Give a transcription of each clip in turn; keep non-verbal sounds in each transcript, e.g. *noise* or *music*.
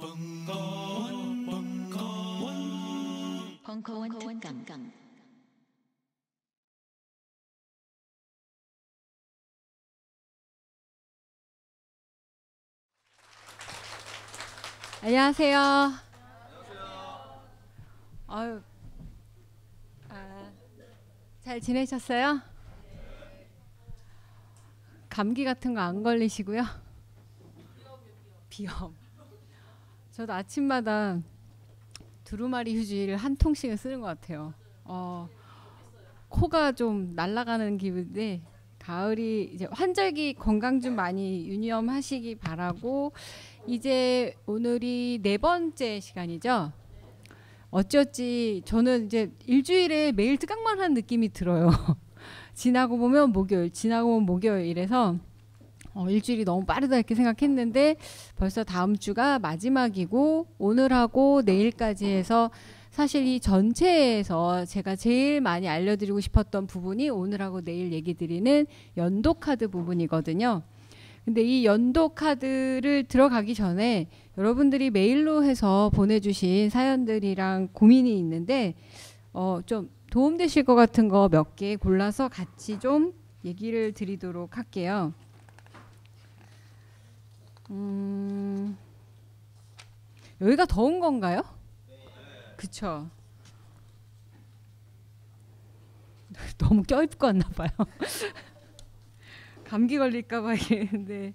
벙커원, 벙커원, 벙커원 특강. 안녕하세요. 안녕하세요. 아잘 지내셨어요? 감기 같은 거 안 걸리시고요? 비염. 저도 아침마다 두루마리 휴지를 한 통씩은 쓰는 것 같아요. 어, 코가 좀 날아가는 기분인데 가을이 이제 환절기 건강 좀 많이 유념하시기 바라고 이제 오늘이 네 번째 시간이죠. 어찌어찌 저는 이제 일주일에 매일 뜨각만 한 느낌이 들어요. *laughs* 지나고 보면 목요일, 지나고 보면 목요일 이래서 어, 일주일이 너무 빠르다 이렇게 생각했는데 벌써 다음 주가 마지막이고 오늘하고 내일까지 해서 사실 이 전체에서 제가 제일 많이 알려드리고 싶었던 부분이 오늘하고 내일 얘기 드리는 연도 카드 부분이거든요. 근데 이 연도 카드를 들어가기 전에 여러분들이 메일로 해서 보내주신 사연들이랑 고민이 있는데 어, 좀 도움되실 것 같은 거 몇 개 골라서 같이 좀 얘기를 드리도록 할게요. 음, 여기가 더운 건가요? 그쵸. *laughs* 너무 껴입고 왔나 봐요. *laughs* 감기 걸릴까 봐 이게. 네.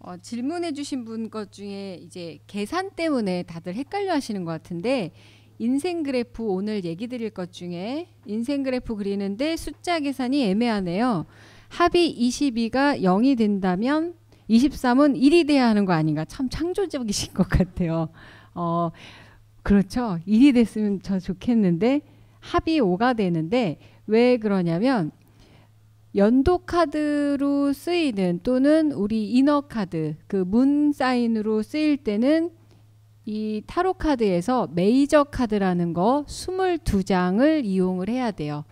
어, 질문해 주신 분 것 중에 이제 계산 때문에 다들 헷갈려 하시는 것 같은데 인생 그래프 오늘 얘기 드릴 것 중에 인생 그래프 그리는데 숫자 계산이 애매하네요. 합이 22가 0이 된다면 23은 1이 돼야 하는 거 아닌가? 참 창조적이신 것 같아요. 어, 그렇죠. 1이 됐으면 저 좋겠는데 합이 5가 되는데 왜 그러냐면 연도 카드로 쓰이는 또는 우리 인어 카드 그 문 사인으로 쓰일 때는 이 타로 카드에서 메이저 카드라는 거 22장을 이용을 해야 돼요.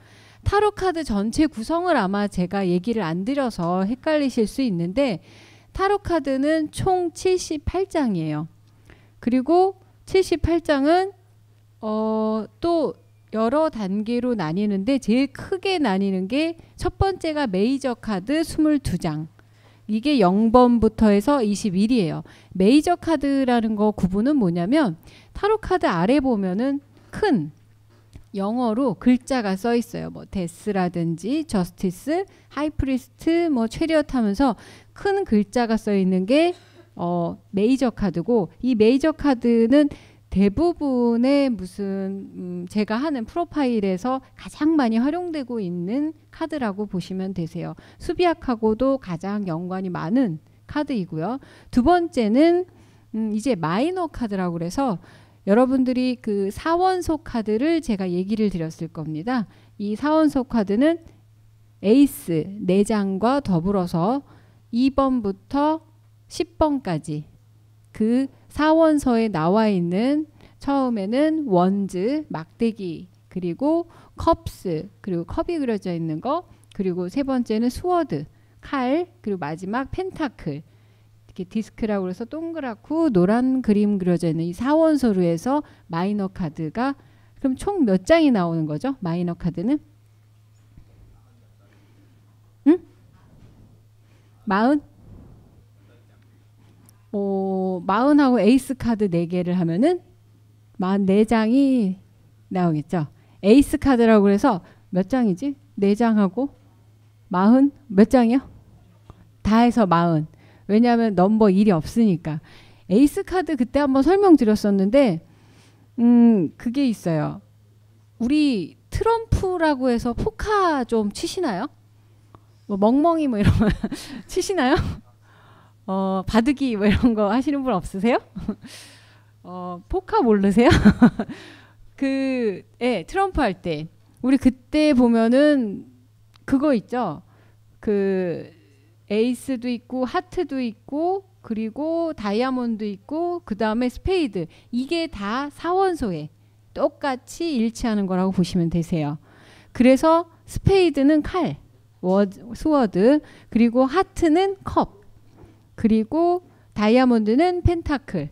타로 카드 전체 구성을 아마 제가 얘기를 안 드려서 헷갈리실 수 있는데 타로 카드는 총 78장이에요. 그리고 78장은 어, 또 여러 단계로 나뉘는데 제일 크게 나뉘는 게 첫 번째가 메이저 카드 22장. 이게 0번부터 해서 21이에요. 메이저 카드라는 거 구분은 뭐냐면 타로 카드 아래 보면은 큰 영어로 글자가 써 있어요. 뭐 데스라든지 저스티스, 하이프리스트, 뭐 체리엇 하면서 큰 글자가 써 있는 게 어, 메이저 카드고 이 메이저 카드는 대부분의 무슨 음 제가 하는 프로파일에서 가장 많이 활용되고 있는 카드라고 보시면 되세요. 수비학하고도 가장 연관이 많은 카드이고요. 두 번째는 음 이제 마이너 카드라고 그래서 여러분들이 그 사원소 카드를 제가 얘기를 드렸을 겁니다. 이 사원소 카드는 에이스 4장과 더불어서 2번부터 10번까지 그 사원서에 나와 있는 처음에는 원즈, 막대기, 그리고 컵스, 그리고 컵이 그려져 있는 거, 그리고 세 번째는 스워드, 칼, 그리고 마지막 펜타클. 이렇게 디스크라고 해서 동그랗고 노란 그림 그려져 있는 이 사원서로 해서 마이너 카드가 그럼 총 몇 장이 나오는 거죠? 마이너 카드는? 응? 마흔? 어, 마흔하고 에이스 카드 네개를 하면은 4네장이 나오겠죠. 에이스 카드라고 그래서 몇 장이지? 4장하고 마흔 몇 장이요? 다 해서 마흔. 왜냐하면 넘버 1이 없으니까. 에이스 카드 그때 한번 설명드렸었는데 음 그게 있어요. 우리 트럼프라고 해서 포카 좀 치시나요? 뭐 멍멍이 뭐 이런 *laughs* 치시나요? 어, 바둑이 뭐 이런 거 하시는 분 없으세요? *laughs* 어, 포카 모르세요? *laughs* 그, 예, 트럼프 할 때. 우리 그때 보면은 그거 있죠? 그, 에이스도 있고, 하트도 있고, 그리고 다이아몬드 있고, 그 다음에 스페이드. 이게 다 사원소에 똑같이 일치하는 거라고 보시면 되세요. 그래서 스페이드는 칼, 워, 스워드, 그리고 하트는 컵. 그리고 다이아몬드는 펜타클,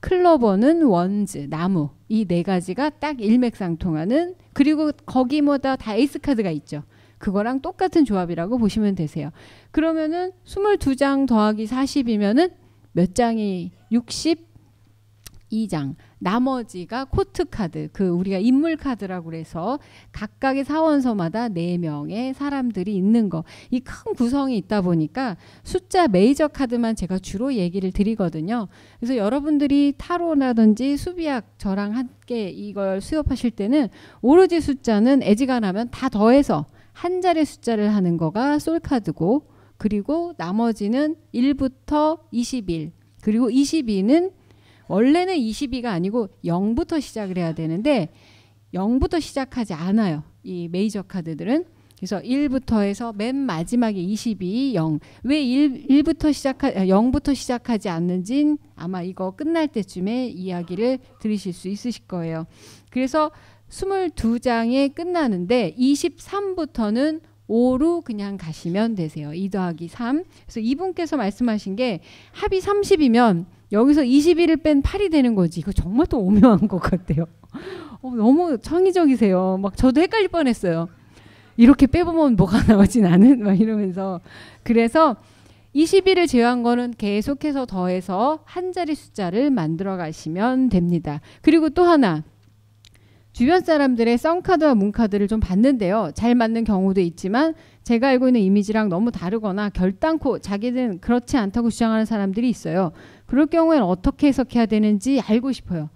클로버는 원즈, 나무. 이 네 가지가 딱 일맥상통하는 그리고 거기마다 다 에이스 카드가 있죠. 그거랑 똑같은 조합이라고 보시면 되세요. 그러면은 22장 더하기 40이면은 몇 장이 62장. 나머지가 코트 카드, 그 우리가 인물 카드라고 그래서 각각의 사원서마다 네명의 사람들이 있는 거. 이 큰 구성이 있다 보니까 숫자 메이저 카드만 제가 주로 얘기를 드리거든요. 그래서 여러분들이 타로라든지 수비학 저랑 함께 이걸 수업하실 때는 오로지 숫자는 애지가나면다 더해서 한 자리 숫자를 하는 거가 솔 카드고 그리고 나머지는 1부터 21 그리고 22는 원래는 2 2가 아니고 0부터 시작을 해야 되는데 0부터 시작하지 않아요. 이 메이저 카드들은. 그래서 1부터 해서 맨 마지막에 22, 0. 왜 1, 1부터 시작하, 0부터 아, 시작하지 않는진 아마 이거 끝날 때쯤에 이야기를 들으실 수 있으실 거예요. 그래서 22장에 끝나는데 23부터는 5로 그냥 가시면 되세요. 2 더하기 3. 그래서 이분께서 말씀하신 게 합이 30이면 여기서 21을 뺀 8이 되는 거지. 이거 정말 또 오묘한 것 같아요. 어, 너무 창의적이세요. 막 저도 헷갈릴 뻔했어요. 이렇게 빼보면 뭐가 나오진 않은 막 이러면서 그래서 21을 제외한 거는 계속해서 더해서 한 자리 숫자를 만들어 가시면 됩니다. 그리고 또 하나 주변 사람들의 썬카드와 문카드를 좀 봤는데요. 잘 맞는 경우도 있지만 제가 알고 있는 이미지랑 너무 다르거나 결단코 자기는 그렇지 않다고 주장하는 사람들이 있어요. 그럴 경우에는 어떻게 해석해야 되는지 알고 싶어요.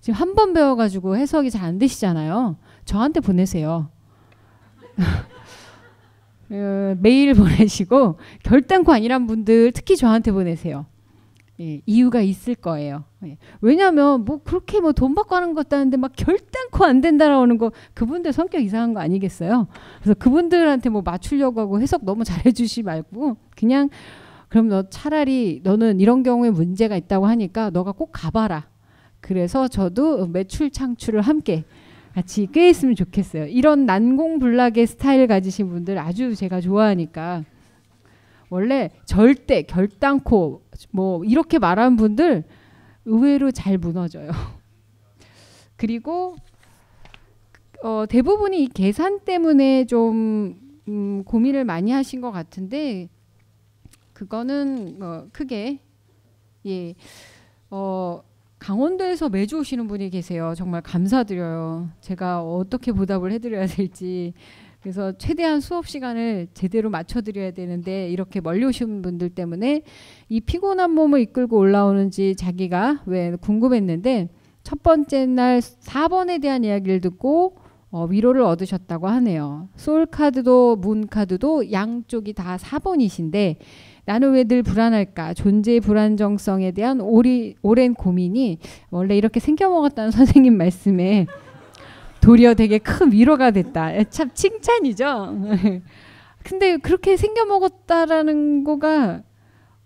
지금 한 번 배워가지고 해석이 잘 안 되시잖아요. 저한테 보내세요. *laughs* 어, 메일 보내시고 결단코 아니란 분들 특히 저한테 보내세요. 예, 이유가 있을 거예요. 예. 왜냐하면 뭐 그렇게 뭐 돈 받고 하는 것도 아닌데 막 결단코 안 된다라는 거 그분들 성격 이상한 거 아니겠어요? 그래서 그분들한테 뭐 맞추려고 하고 해석 너무 잘해주시 말고 그냥 그럼 너 차라리 너는 이런 경우에 문제가 있다고 하니까 너가 꼭 가봐라. 그래서 저도 매출 창출을 함께 같이 꾀했으면 좋겠어요. 이런 난공불락의 스타일 가지신 분들 아주 제가 좋아하니까 원래 절대 결단코 뭐 이렇게 말하는 분들 의외로 잘 무너져요. *laughs* 그리고 어, 대부분이 이 계산 때문에 좀 음, 고민을 많이 하신 것 같은데 그거는 어, 크게 예. 어, 강원도에서 매주 오시는 분이 계세요. 정말 감사드려요. 제가 어떻게 보답을 해드려야 될지. 그래서 최대한 수업 시간을 제대로 맞춰드려야 되는데 이렇게 멀리 오신 분들 때문에 이 피곤한 몸을 이끌고 올라오는지 자기가 왜 궁금했는데 첫 번째 날 4번에 대한 이야기를 듣고 어, 위로를 얻으셨다고 하네요. 솔 카드도 문 카드도 양쪽이 다 4번이신데 나는 왜 늘 불안할까? 존재의 불안정성에 대한 오리, 오랜 고민이 원래 이렇게 생겨먹었다는 *laughs* 선생님 말씀에 도리어 되게 큰 위로가 됐다. 참 칭찬이죠. *laughs* 근데 그렇게 생겨먹었다라는 거가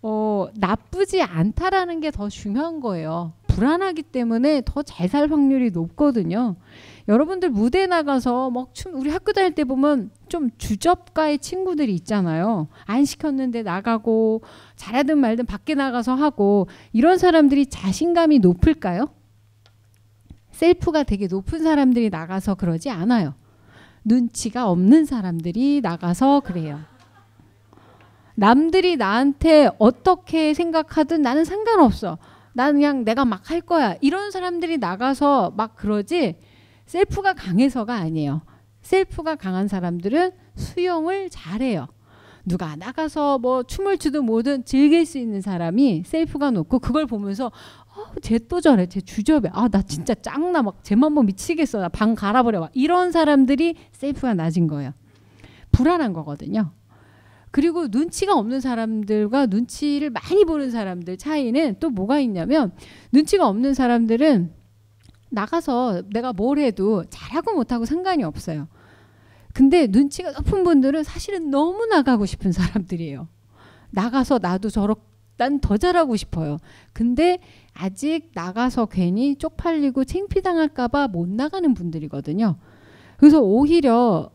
어, 나쁘지 않다라는 게 더 중요한 거예요. 불안하기 때문에 더 잘 살 확률이 높거든요. 여러분들 무대 나가서 막 춤 우리 학교 다닐 때 보면 좀 주접가의 친구들이 있잖아요. 안 시켰는데 나가고 잘하든 말든 밖에 나가서 하고 이런 사람들이 자신감이 높을까요? 셀프가 되게 높은 사람들이 나가서 그러지 않아요. 눈치가 없는 사람들이 나가서 그래요. 남들이 나한테 어떻게 생각하든 나는 상관없어. 난 그냥 내가 막 할 거야. 이런 사람들이 나가서 막 그러지. 셀프가 강해서가 아니에요. 셀프가 강한 사람들은 수영을 잘해요. 누가 나가서 뭐 춤을 추든 뭐든 즐길 수 있는 사람이 셀프가 높고 그걸 보면서 어, 쟤또 저래 쟤 주접이 아나 진짜 짱나 막 쟤만 뭐 미치겠어 나 방 갈아버려 막 이런 사람들이 셀프가 낮은 거예요 불안한 거거든요 그리고 눈치가 없는 사람들과 눈치를 많이 보는 사람들 차이는 또 뭐가 있냐면 눈치가 없는 사람들은 나가서 내가 뭘 해도 잘하고 못하고 상관이 없어요. 근데 눈치가 높은 분들은 사실은 너무 나가고 싶은 사람들이에요. 나가서 나도 저렇 난더 잘하고 싶어요. 근데 아직 나가서 괜히 쪽팔리고 창피당할까봐 못 나가는 분들이거든요. 그래서 오히려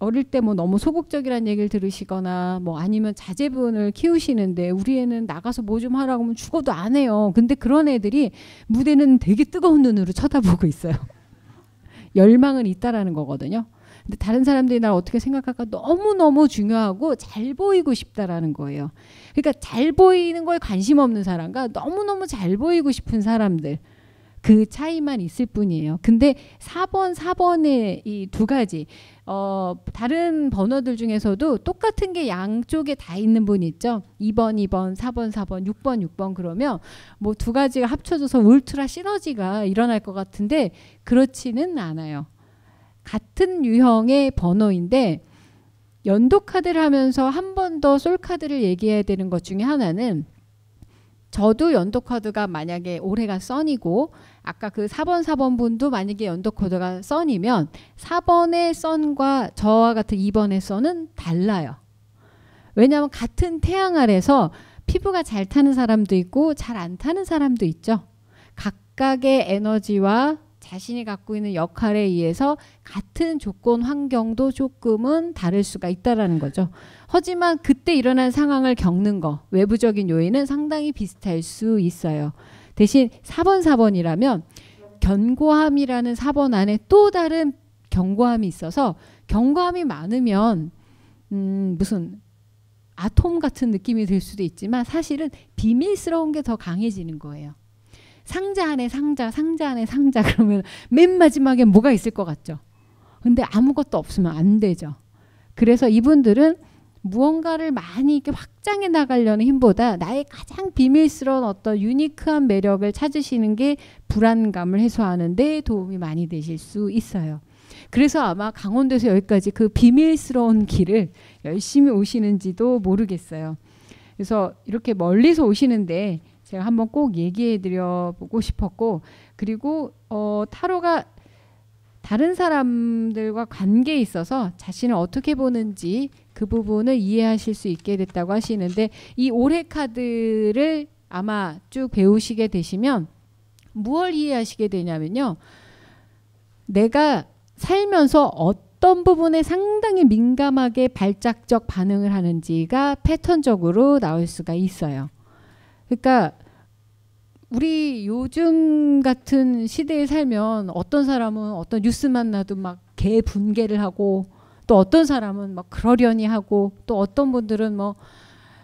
어릴 때 뭐 너무 소극적이라는 얘기를 들으시거나 뭐 아니면 자제분을 키우시는데 우리 애는 나가서 뭐 좀 하라고 하면 죽어도 안 해요. 근데 그런 애들이 무대는 되게 뜨거운 눈으로 쳐다보고 있어요. *laughs* 열망은 있다라는 거거든요. 근데 다른 사람들이 날 어떻게 생각할까 너무너무 중요하고 잘 보이고 싶다라는 거예요. 그러니까 잘 보이는 거에 관심 없는 사람과 너무너무 잘 보이고 싶은 사람들. 그 차이만 있을 뿐이에요. 근데 4번, 4번의 이 두 가지. 어, 다른 번호들 중에서도 똑같은 게 양쪽에 다 있는 분 있죠. 2번, 2번, 4번, 4번, 6번, 6번 그러면 뭐 두 가지가 합쳐져서 울트라 시너지가 일어날 것 같은데 그렇지는 않아요. 같은 유형의 번호인데 연도 카드를 하면서 한 번 더 솔 카드를 얘기해야 되는 것 중에 하나는 저도 연도 카드가 만약에 올해가 썬이고 아까 그 4번 4번 분도 만약에 연도 코드가 썬이면 4번의 썬과 저와 같은 2번의 썬은 달라요. 왜냐하면 같은 태양 아래서 피부가 잘 타는 사람도 있고 잘 안 타는 사람도 있죠. 각각의 에너지와 자신이 갖고 있는 역할에 의해서 같은 조건 환경도 조금은 다를 수가 있다라는 거죠. 하지만 그때 일어난 상황을 겪는 거 외부적인 요인은 상당히 비슷할 수 있어요. 대신 4번 4번이라면 견고함이라는 4번 안에 또 다른 견고함이 있어서 견고함이 많으면 음 무슨 아톰 같은 느낌이 들 수도 있지만 사실은 비밀스러운 게 더 강해지는 거예요. 상자 안에 상자, 상자 안에 상자 그러면 맨 마지막에 뭐가 있을 것 같죠? 근데 아무것도 없으면 안 되죠. 그래서 이분들은 무언가를 많이 이렇게 확장해 나가려는 힘보다 나의 가장 비밀스러운 어떤 유니크한 매력을 찾으시는 게 불안감을 해소하는 데 도움이 많이 되실 수 있어요. 그래서 아마 강원도에서 여기까지 그 비밀스러운 길을 열심히 오시는지도 모르겠어요. 그래서 이렇게 멀리서 오시는데 제가 한번 꼭 얘기해 드려 보고 싶었고 그리고 어, 타로가 다른 사람들과 관계에 있어서 자신을 어떻게 보는지 그 부분을 이해하실 수 있게 됐다고 하시는데 이 올해 카드를 아마 쭉 배우시게 되시면 무엇 이해하시게 되냐면요. 내가 살면서 어떤 부분에 상당히 민감하게 발작적 반응을 하는지가 패턴적으로 나올 수가 있어요. 그러니까 우리 요즘 같은 시대에 살면 어떤 사람은 어떤 뉴스만 나도 막 개 분개를 하고 또 어떤 사람은 막 그러려니 하고 또 어떤 분들은 뭐,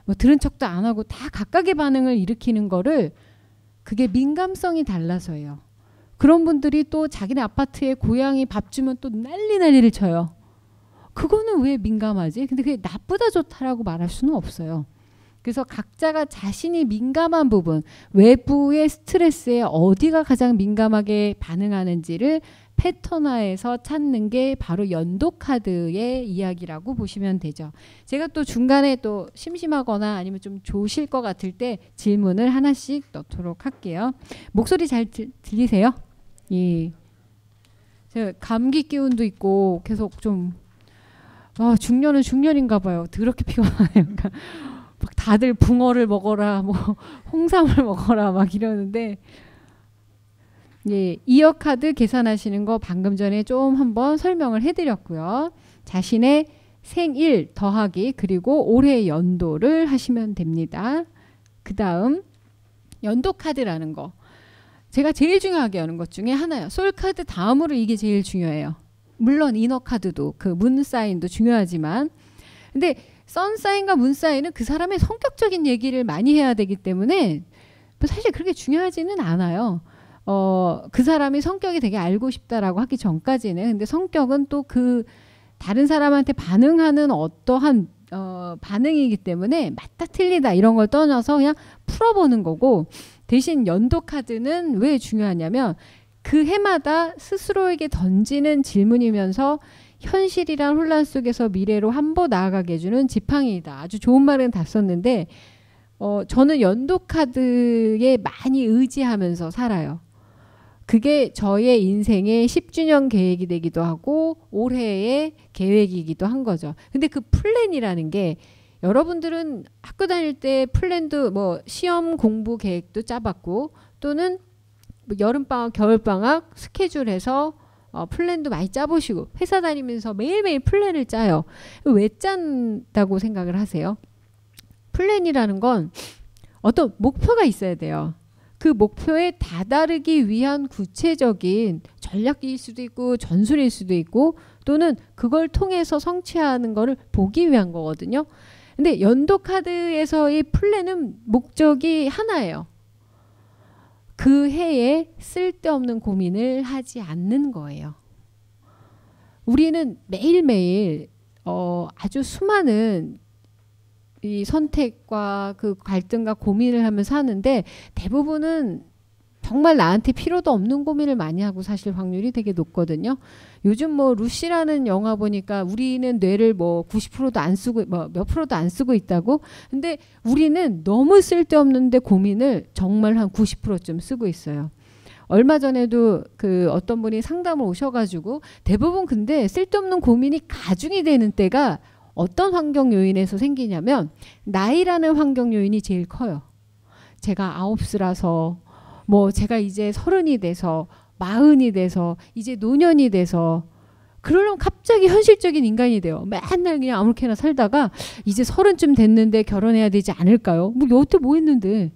뭐 들은 척도 안 하고 다 각각의 반응을 일으키는 거를 그게 민감성이 달라서예요. 그런 분들이 또 자기네 아파트에 고양이 밥 주면 또 난리 난리를 쳐요. 그거는 왜 민감하지? 근데 그게 나쁘다 좋다라고 말할 수는 없어요. 그래서 각자가 자신이 민감한 부분, 외부의 스트레스에 어디가 가장 민감하게 반응하는지를 패턴화해서 찾는 게 바로 연도 카드의 이야기라고 보시면 되죠. 제가 또 중간에 또 심심하거나 아니면 좀 조실 것 같을 때 질문을 하나씩 넣도록 할게요. 목소리 잘 들, 리세요 예. 감기 기운도 있고 계속 좀 아, 중년은 중년인가 봐요. 더럽게 피곤해요. 그러니까 막 다들 붕어를 먹어라, 뭐 *laughs* 홍삼을 먹어라 막 이러는데 예, 이어 카드 계산하시는 거 방금 전에 좀 한번 설명을 해드렸고요. 자신의 생일 더하기 그리고 올해 연도를 하시면 됩니다. 그 다음 연도 카드라는 거 제가 제일 중요하게 하는 것 중에 하나예요. 솔 카드 다음으로 이게 제일 중요해요. 물론 이너 카드도 그 문 사인도 중요하지만 근데 썬사인과 문사인은 그 사람의 성격적인 얘기를 많이 해야 되기 때문에 뭐 사실 그렇게 중요하지는 않아요. 어, 그 사람이 성격이 되게 알고 싶다라고 하기 전까지는 근데 성격은 또 그 다른 사람한테 반응하는 어떠한 어, 반응이기 때문에 맞다 틀리다 이런 걸 떠나서 그냥 풀어보는 거고 대신 연도 카드는 왜 중요하냐면 그 해마다 스스로에게 던지는 질문이면서 현실이란 혼란 속에서 미래로 한 번 나아가게 해주는 지팡이다. 아주 좋은 말은 다 썼는데 어, 저는 연도카드에 많이 의지하면서 살아요. 그게 저의 인생의 10주년 계획이 되기도 하고 올해의 계획이기도 한 거죠. 근데 그 플랜이라는 게 여러분들은 학교 다닐 때 플랜도 뭐 시험 공부 계획도 짜봤고 또는 뭐 여름방학, 겨울방학 스케줄해서 어, 플랜도 많이 짜보시고 회사 다니면서 매일매일 플랜을 짜요. 왜 짠다고 생각을 하세요? 플랜이라는 건 어떤 목표가 있어야 돼요. 그 목표에 다다르기 위한 구체적인 전략일 수도 있고 전술일 수도 있고 또는 그걸 통해서 성취하는 것을 보기 위한 거거든요. 근데 연도 카드에서의 플랜은 목적이 하나예요. 그 해에 쓸데없는 고민을 하지 않는 거예요. 우리는 매일매일 어, 아주 수많은 이 선택과 그 갈등과 고민을 하면서 하는데 대부분은 정말 나한테 필요도 없는 고민을 많이 하고 사실 확률이 되게 높거든요. 요즘 뭐 루시라는 영화 보니까 우리는 뇌를 뭐 90%도 안 쓰고 뭐몇 프로도 안 쓰고 있다고. 근데 우리는 너무 쓸데없는데 고민을 정말 한 90%쯤 쓰고 있어요. 얼마 전에도 그 어떤 분이 상담을 오셔가지고 대부분 근데 쓸데없는 고민이 가중이 되는 때가 어떤 환경 요인에서 생기냐면 나이라는 환경 요인이 제일 커요. 제가 아홉스라서 뭐 제가 이제 서른이 돼서 마흔이 돼서 이제 노년이 돼서 그러려면 갑자기 현실적인 인간이 돼요. 맨날 그냥 아무렇게나 살다가 이제 서른쯤 됐는데 결혼해야 되지 않을까요? 뭐 여태 뭐 했는데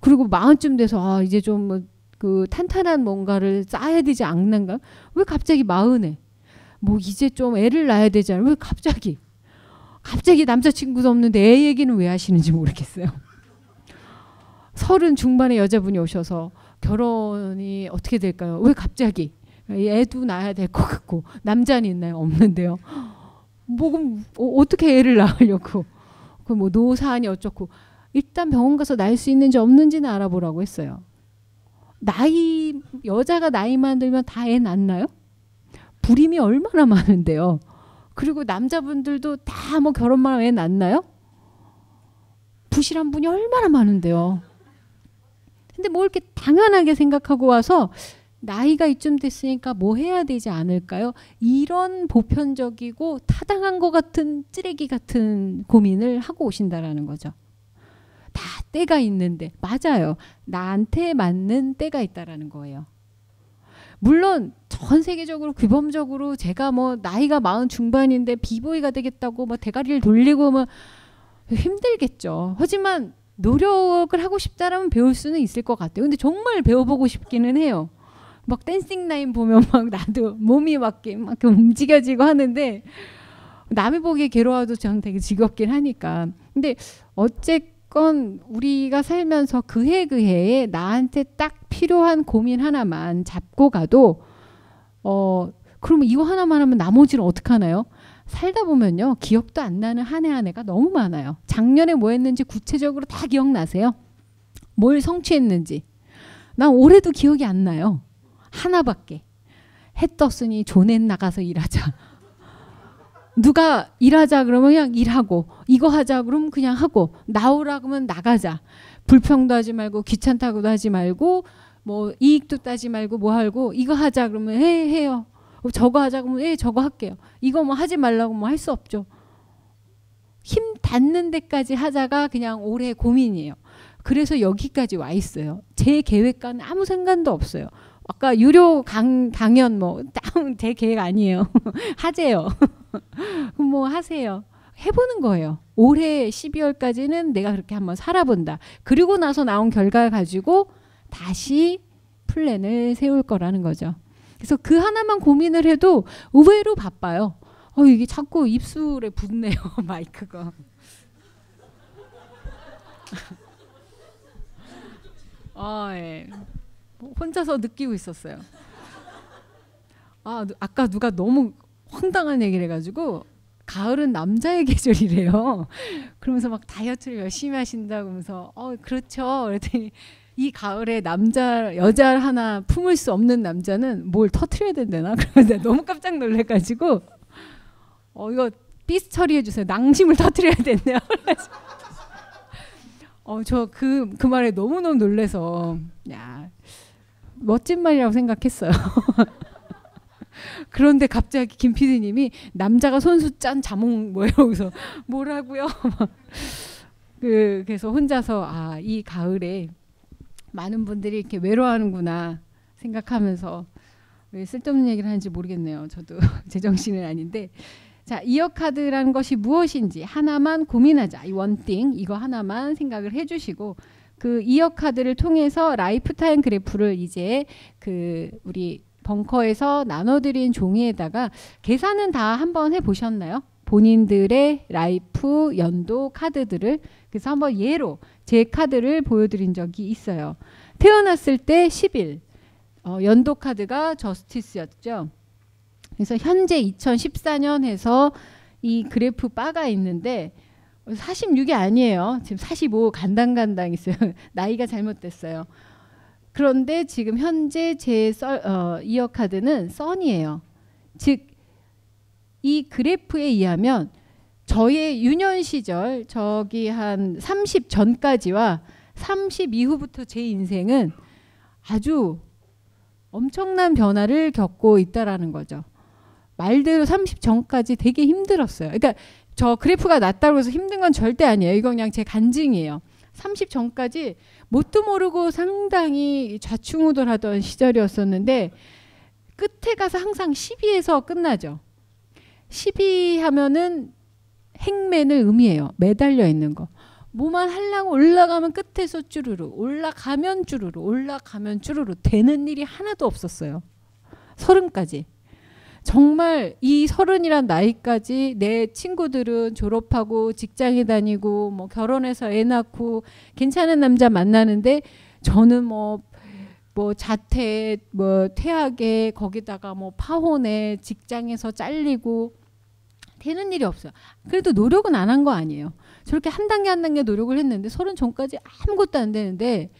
그리고 마흔쯤 돼서 아 이제 좀그 뭐 탄탄한 뭔가를 쌓아야 되지 않는가? 왜 갑자기 마흔에 뭐 이제 좀 애를 낳아야 되지 않을까? 왜 갑자기 갑자기 남자친구도 없는데 애 얘기는 왜 하시는지 모르겠어요. 서른 중반의 여자분이 오셔서 결혼이 어떻게 될까요? 왜 갑자기? 애도 낳아야 될 것 같고 남자는 있나요? 없는데요. 뭐 그럼 어, 어떻게 애를 낳으려고? 그 뭐 노사안이 어쩌고 일단 병원 가서 낳을 수 있는지 없는지는 알아보라고 했어요. 나이 여자가 나이만 들면 다 애 낳나요? 불임이 얼마나 많은데요. 그리고 남자분들도 다 뭐 결혼만 하면 애 낳나요? 부실한 분이 얼마나 많은데요. 근데 뭐 이렇게 당연하게 생각하고 와서 나이가 이쯤 됐으니까 뭐 해야 되지 않을까요? 이런 보편적이고 타당한 것 같은 찌레기 같은 고민을 하고 오신다라는 거죠. 다 때가 있는데 맞아요. 나한테 맞는 때가 있다라는 거예요. 물론 전 세계적으로 규범적으로 제가 뭐 나이가 마흔 중반인데 비보이가 되겠다고 뭐 대가리를 돌리고 뭐 힘들겠죠. 하지만 노력을 하고 싶다라면 배울 수는 있을 것 같아요. 근데 정말 배워보고 싶기는 해요. 막 댄싱 라인 보면 *laughs* 막 나도 몸이 막 이렇게 움직여지고 하는데 남이 보기에 괴로워도 저는 되게 즐겁긴 하니까. 근데 어쨌건 우리가 살면서 그 해 그해에 나한테 딱 필요한 고민 하나만 잡고 가도 어 그러면 이거 하나만 하면 나머지를 어떻게 하나요? 살다 보면요. 기억도 안 나는 한 해 한 해가 너무 많아요. 작년에 뭐 했는지 구체적으로 다 기억나세요? 뭘 성취했는지. 난 올해도 기억이 안 나요. 하나밖에. 해 떴으니 존엔 나가서 일하자. *laughs* 누가 일하자 그러면 그냥 일하고 이거 하자 그러면 그냥 하고 나오라 그러면 나가자. 불평도 하지 말고 귀찮다고도 하지 말고 뭐 이익도 따지 말고 뭐 하고 이거 하자 그러면 해 해요. 저거 하자고 하면 예 저거 할게요. 이거 뭐 하지 말라고 뭐 할 수 없죠. 힘 닿는 데까지 하자가 그냥 올해 고민이에요. 그래서 여기까지 와 있어요. 제 계획과는 아무 상관도 없어요. 아까 유료 강, 강연 뭐, *laughs* 제 계획 아니에요. *laughs* 하재요. *laughs* 뭐 하세요. 해보는 거예요. 올해 12월까지는 내가 그렇게 한번 살아본다. 그리고 나서 나온 결과 가지고 다시 플랜을 세울 거라는 거죠. 그래서 그 하나만 고민을 해도 의외로 바빠요. 어, 이게 자꾸 입술에 붙네요, *laughs* 마이크가. 아, 예. 뭐 혼자서 느끼고 있었어요. 아, 아까 누가 너무 황당한 얘기를 해가지고 가을은 남자의 계절이래요. *laughs* 그러면서 막 다이어트를 열심히 하신다고 하면서 어 그렇죠. 그랬더니 이 가을에 남자 여자 하나 품을 수 없는 남자는 뭘 터트려야 된다나 *laughs* 그런데 너무 깜짝 놀래가지고 어 이거 삐스 처리해 주세요 낭심을 터트려야 됐네요 어저 그 그 말에 너무 너무 놀래서 야 멋진 말이라고 생각했어요 *laughs* 그런데 갑자기 김 PD님이 남자가 손수 짠 자몽 뭐예요 *laughs* 그래서 뭐라고요 그 그래서 혼자서 아 이 가을에 많은 분들이 이렇게 외로워하는구나 생각하면서 왜 쓸데없는 얘기를 하는지 모르겠네요. 저도 *laughs* 제정신은 아닌데 자, 이어 카드라는 것이 무엇인지 하나만 고민하자. 이 원띵 이거 하나만 생각을 해 주시고 그 이어 카드를 통해서 라이프타임 그래프를 이제 그 우리 벙커에서 나눠드린 종이에다가 계산은 다 한번 해보셨나요? 본인들의 라이프 연도 카드들을 그래서 한번 예로 제 카드를 보여드린 적이 있어요. 태어났을 때 10일 어, 연도 카드가 저스티스였죠. 그래서 현재 2014년 에서이 그래프 바가 있는데 46이 아니에요. 지금 45 간당간당 있어요. 나이가 잘못됐어요. 그런데 지금 현재 제 썰, 어, 이어카드는 썬이에요. 즉이 그래프에 의하면 저의 유년 시절 저기 한 30 전까지와 30 이후부터 제 인생은 아주 엄청난 변화를 겪고 있다라는 거죠. 말대로 30 전까지 되게 힘들었어요. 그러니까 저 그래프가 낮다고 해서 힘든 건 절대 아니에요. 이건 그냥 제 간증이에요. 30 전까지 뭣도 모르고 상당히 좌충우돌하던 시절이었었는데 끝에 가서 항상 12에서 끝나죠. 시비 하면은 행맨을 의미해요. 매달려 있는 거. 뭐만 할라고 올라가면 끝에서 쭈루루 올라가면 쭈루루 올라가면 쭈루루 되는 일이 하나도 없었어요. 서른까지. 정말 이 서른이란 나이까지 내 친구들은 졸업하고 직장에 다니고 뭐 결혼해서 애 낳고 괜찮은 남자 만나는데 저는 뭐 뭐 자퇴, 뭐 퇴학에 거기다가 뭐 파혼에 직장에서 잘리고 되는 일이 없어요. 그래도 노력은 안 한 거 아니에요. 저렇게 한 단계 한 단계 노력을 했는데 서른 전까지 아무것도 안 되는데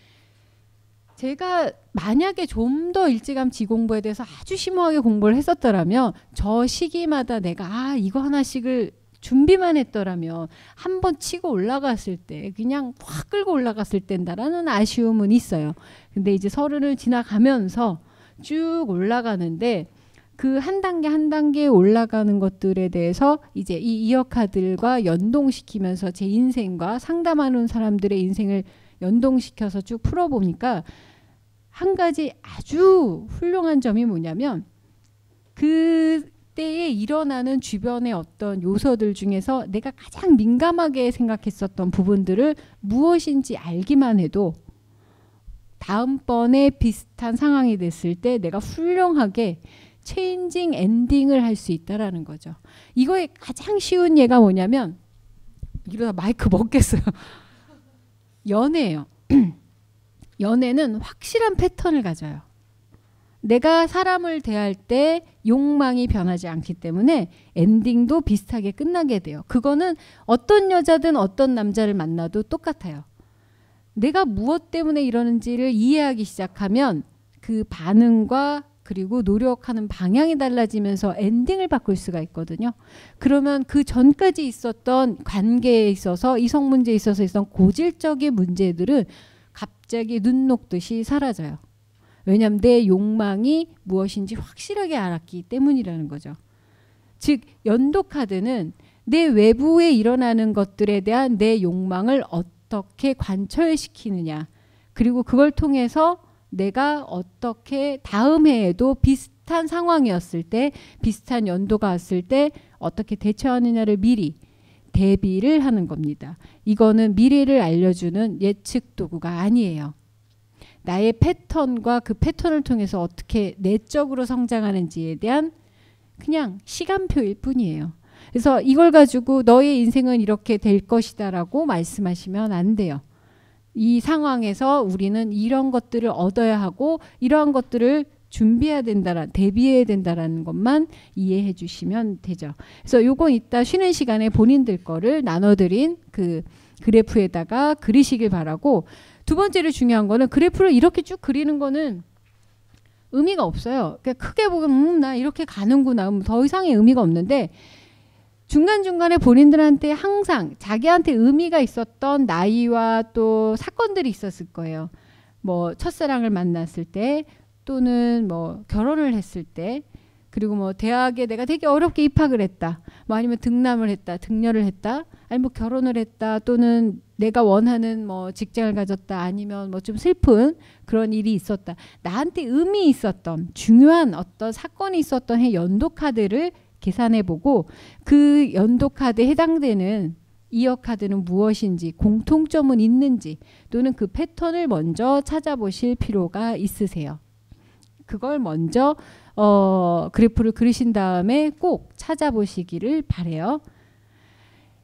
제가 만약에 좀 더 일찌감치 공부에 대해서 아주 심오하게 공부를 했었더라면 저 시기마다 내가 아 이거 하나씩을 준비만 했더라면 한 번 치고 올라갔을 때 그냥 확 끌고 올라갔을 땐다라는 아쉬움은 있어요. 근데 이제 서른을 지나가면서 쭉 올라가는데 그한 단계 한 단계 올라가는 것들에 대해서 이제 이 이어카들과 연동시키면서 제 인생과 상담하는 사람들의 인생을 연동시켜서 쭉 풀어보니까 한 가지 아주 훌륭한 점이 뭐냐면 그때에 일어나는 주변의 어떤 요소들 중에서 내가 가장 민감하게 생각했었던 부분들을 무엇인지 알기만 해도 다음번에 비슷한 상황이 됐을 때 내가 훌륭하게 체인징 엔딩을 할 수 있다라는 거죠. 이거의 가장 쉬운 예가 뭐냐면 이러다 마이크 먹겠어요. *laughs* 연애예요. *clears throat* 연애는 확실한 패턴을 가져요. 내가 사람을 대할 때 욕망이 변하지 않기 때문에 엔딩도 비슷하게 끝나게 돼요. 그거는 어떤 여자든 어떤 남자를 만나도 똑같아요. 내가 무엇 때문에 이러는지를 이해하기 시작하면 그 반응과 그리고 노력하는 방향이 달라지면서 엔딩을 바꿀 수가 있거든요. 그러면 그 전까지 있었던 관계에 있어서 이성 문제에 있어서 있었던 고질적인 문제들은 갑자기 눈 녹듯이 사라져요. 왜냐하면 내 욕망이 무엇인지 확실하게 알았기 때문이라는 거죠. 즉 연도 카드는 내 외부에 일어나는 것들에 대한 내 욕망을 어떻게 관철시키느냐 그리고 그걸 통해서 내가 어떻게 다음 해에도 비슷한 상황이었을 때 비슷한 연도가 왔을 때 어떻게 대처하느냐를 미리 대비를 하는 겁니다. 이거는 미래를 알려주는 예측 도구가 아니에요. 나의 패턴과 그 패턴을 통해서 어떻게 내적으로 성장하는지에 대한 그냥 시간표일 뿐이에요. 그래서 이걸 가지고 너의 인생은 이렇게 될 것이다라고 말씀하시면 안 돼요. 이 상황에서 우리는 이런 것들을 얻어야 하고 이러한 것들을 준비해야 된다라 는 대비해야 된다라는 것만 이해해 주시면 되죠. 그래서 요건 이따 쉬는 시간에 본인들 거를 나눠드린 그 그래프에다가 그리시길 바라고 두 번째로 중요한 거는 그래프를 이렇게 쭉 그리는 거는 의미가 없어요. 그러니까 크게 보면 음, 나 이렇게 가는구나. 더 이상의 의미가 없는데 중간중간에 본인들한테 항상 자기한테 의미가 있었던 나이와 또 사건들이 있었을 거예요. 뭐 첫사랑을 만났을 때 또는 뭐 결혼을 했을 때 그리고 뭐 대학에 내가 되게 어렵게 입학을 했다. 뭐 아니면 등남을 했다. 등녀를 했다. 아니 뭐 결혼을 했다. 또는 내가 원하는 뭐 직장을 가졌다. 아니면 뭐 좀 슬픈 그런 일이 있었다. 나한테 의미 있었던 중요한 어떤 사건이 있었던 해 연도 카드를 계산해보고 그 연도 카드에 해당되는 이어 카드는 무엇인지 공통점은 있는지 또는 그 패턴을 먼저 찾아보실 필요가 있으세요. 그걸 먼저 어, 그래프를 그리신 다음에 꼭 찾아보시기를 바래요.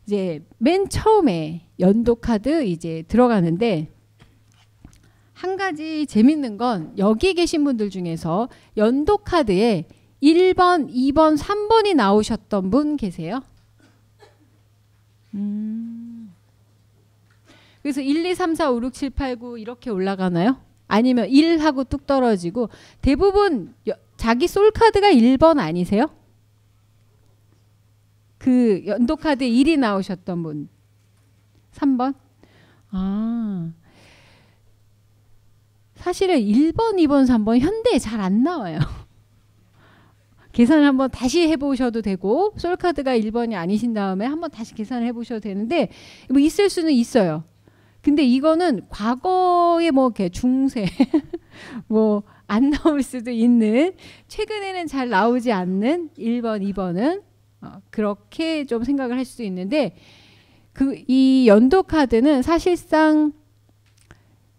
이제 맨 처음에 연도 카드 이제 들어가는데 한 가지 재밌는 건 여기 계신 분들 중에서 연도 카드에 1번, 2번, 3번이 나오셨던 분 계세요? 음. 그래서 1, 2, 3, 4, 5, 6, 7, 8, 9 이렇게 올라가나요? 아니면 1하고 뚝 떨어지고 대부분 자기 솔카드가 1번 아니세요? 그 연도카드 1이 나오셨던 분 3번? 아. 사실은 1번, 2번, 3번 현대에 잘 안 나와요. *laughs* 계산을 한번 다시 해보셔도 되고 솔카드가 1번이 아니신 다음에 한번 다시 계산을 해보셔도 되는데 뭐 있을 수는 있어요. 근데 이거는 과거에 뭐 이렇게 중세 *laughs* 뭐 안 나올 수도 있는 최근에는 잘 나오지 않는 1번, 2번은 어, 그렇게 좀 생각을 할 수도 있는데 그이 연도 카드는 사실상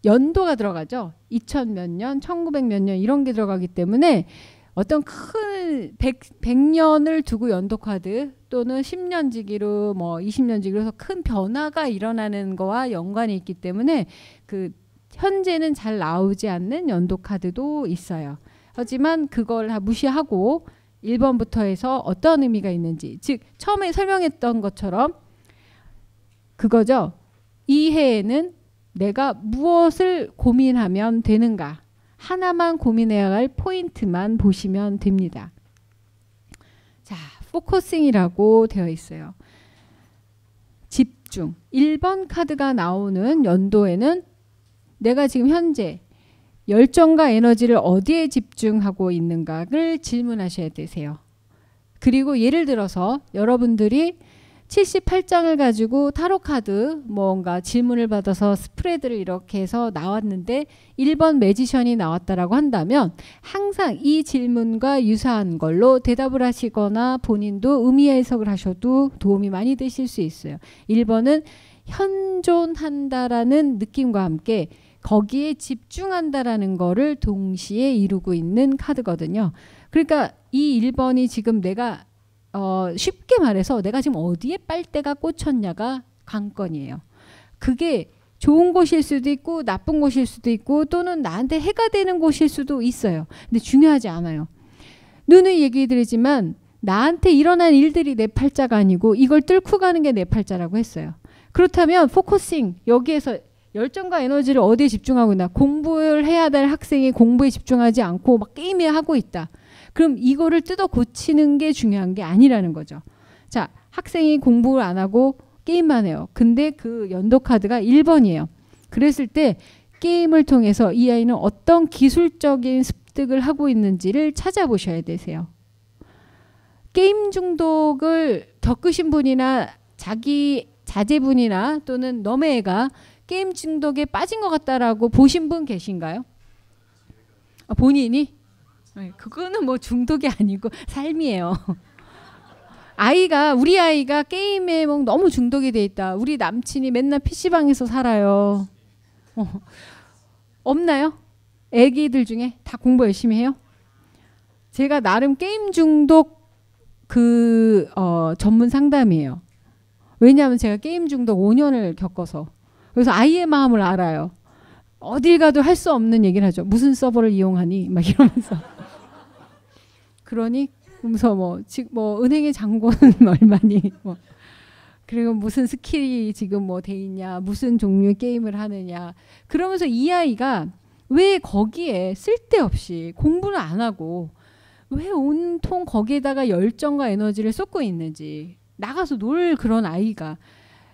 연도가 들어가죠. 2000 몇 년, 1900 몇 년 이런 게 들어가기 때문에 어떤 큰 100, 100년을 두고 연독하듯 또는 10년 지기로 뭐 20년 지기로 해서 큰 변화가 일어나는 거와 연관이 있기 때문에 그 현재는 잘 나오지 않는 연도 카드도 있어요. 하지만 그걸 다 무시하고 1번부터 해서 어떤 의미가 있는지 즉 처음에 설명했던 것처럼 그거죠. 이 해에는 내가 무엇을 고민하면 되는가 하나만 고민해야 할 포인트만 보시면 됩니다. 자, 포커싱이라고 되어 있어요. 집중. 1번 카드가 나오는 연도에는 내가 지금 현재 열정과 에너지를 어디에 집중하고 있는가를 질문하셔야 되세요. 그리고 예를 들어서 여러분들이 78장을 가지고 타로 카드 뭔가 질문을 받아서 스프레드를 이렇게 해서 나왔는데 1번 매지션이 나왔다라고 한다면 항상 이 질문과 유사한 걸로 대답을 하시거나 본인도 의미 해석을 하셔도 도움이 많이 되실 수 있어요. 1번은 현존한다라는 느낌과 함께 거기에 집중한다라는 거를 동시에 이루고 있는 카드거든요. 그러니까 이 1번이 지금 내가 어, 쉽게 말해서 내가 지금 어디에 빨대가 꽂혔냐가 관건이에요. 그게 좋은 곳일 수도 있고 나쁜 곳일 수도 있고 또는 나한테 해가 되는 곳일 수도 있어요. 근데 중요하지 않아요. 누누 얘기드리지만 나한테 일어난 일들이 내 팔자가 아니고 이걸 뚫고 가는 게 내 팔자라고 했어요. 그렇다면 포커싱 여기에서 열정과 에너지를 어디에 집중하고 있나 공부를 해야 될 학생이 공부에 집중하지 않고 막 게임에 하고 있다. 그럼 이거를 뜯어 고치는 게 중요한 게 아니라는 거죠. 자, 학생이 공부를 안 하고 게임만 해요. 근데 그 연도 카드가 1번이에요. 그랬을 때 게임을 통해서 이 아이는 어떤 기술적인 습득을 하고 있는지를 찾아보셔야 되세요. 게임 중독을 겪으신 분이나 자기 자제분이나 또는 너의 애가 게임 중독에 빠진 것 같다라고 보신 분 계신가요? 아, 본인이? 네, 그거는 뭐 중독이 아니고 삶이에요. 아이가 우리 아이가 게임에 뭐 너무 중독이 돼 있다. 우리 남친이 맨날 PC방에서 살아요. 어. 없나요? 애기들 중에 다 공부 열심히 해요? 제가 나름 게임 중독 그 어, 전문 상담이에요. 왜냐하면 제가 게임 중독 5년을 겪어서 그래서 아이의 마음을 알아요. 어딜 가도 할 수 없는 얘기를 하죠. 무슨 서버를 이용하니? 막 이러면서. 그러니 그서 뭐, 지, 뭐 은행의 잔고는 *laughs* 얼마니 뭐 그리고 무슨 스킬이 지금 뭐돼 있냐 무슨 종류의 게임을 하느냐 그러면서 이 아이가 왜 거기에 쓸데없이 공부를 안 하고 왜 온통 거기에다가 열정과 에너지를 쏟고 있는지 나가서 놀 그런 아이가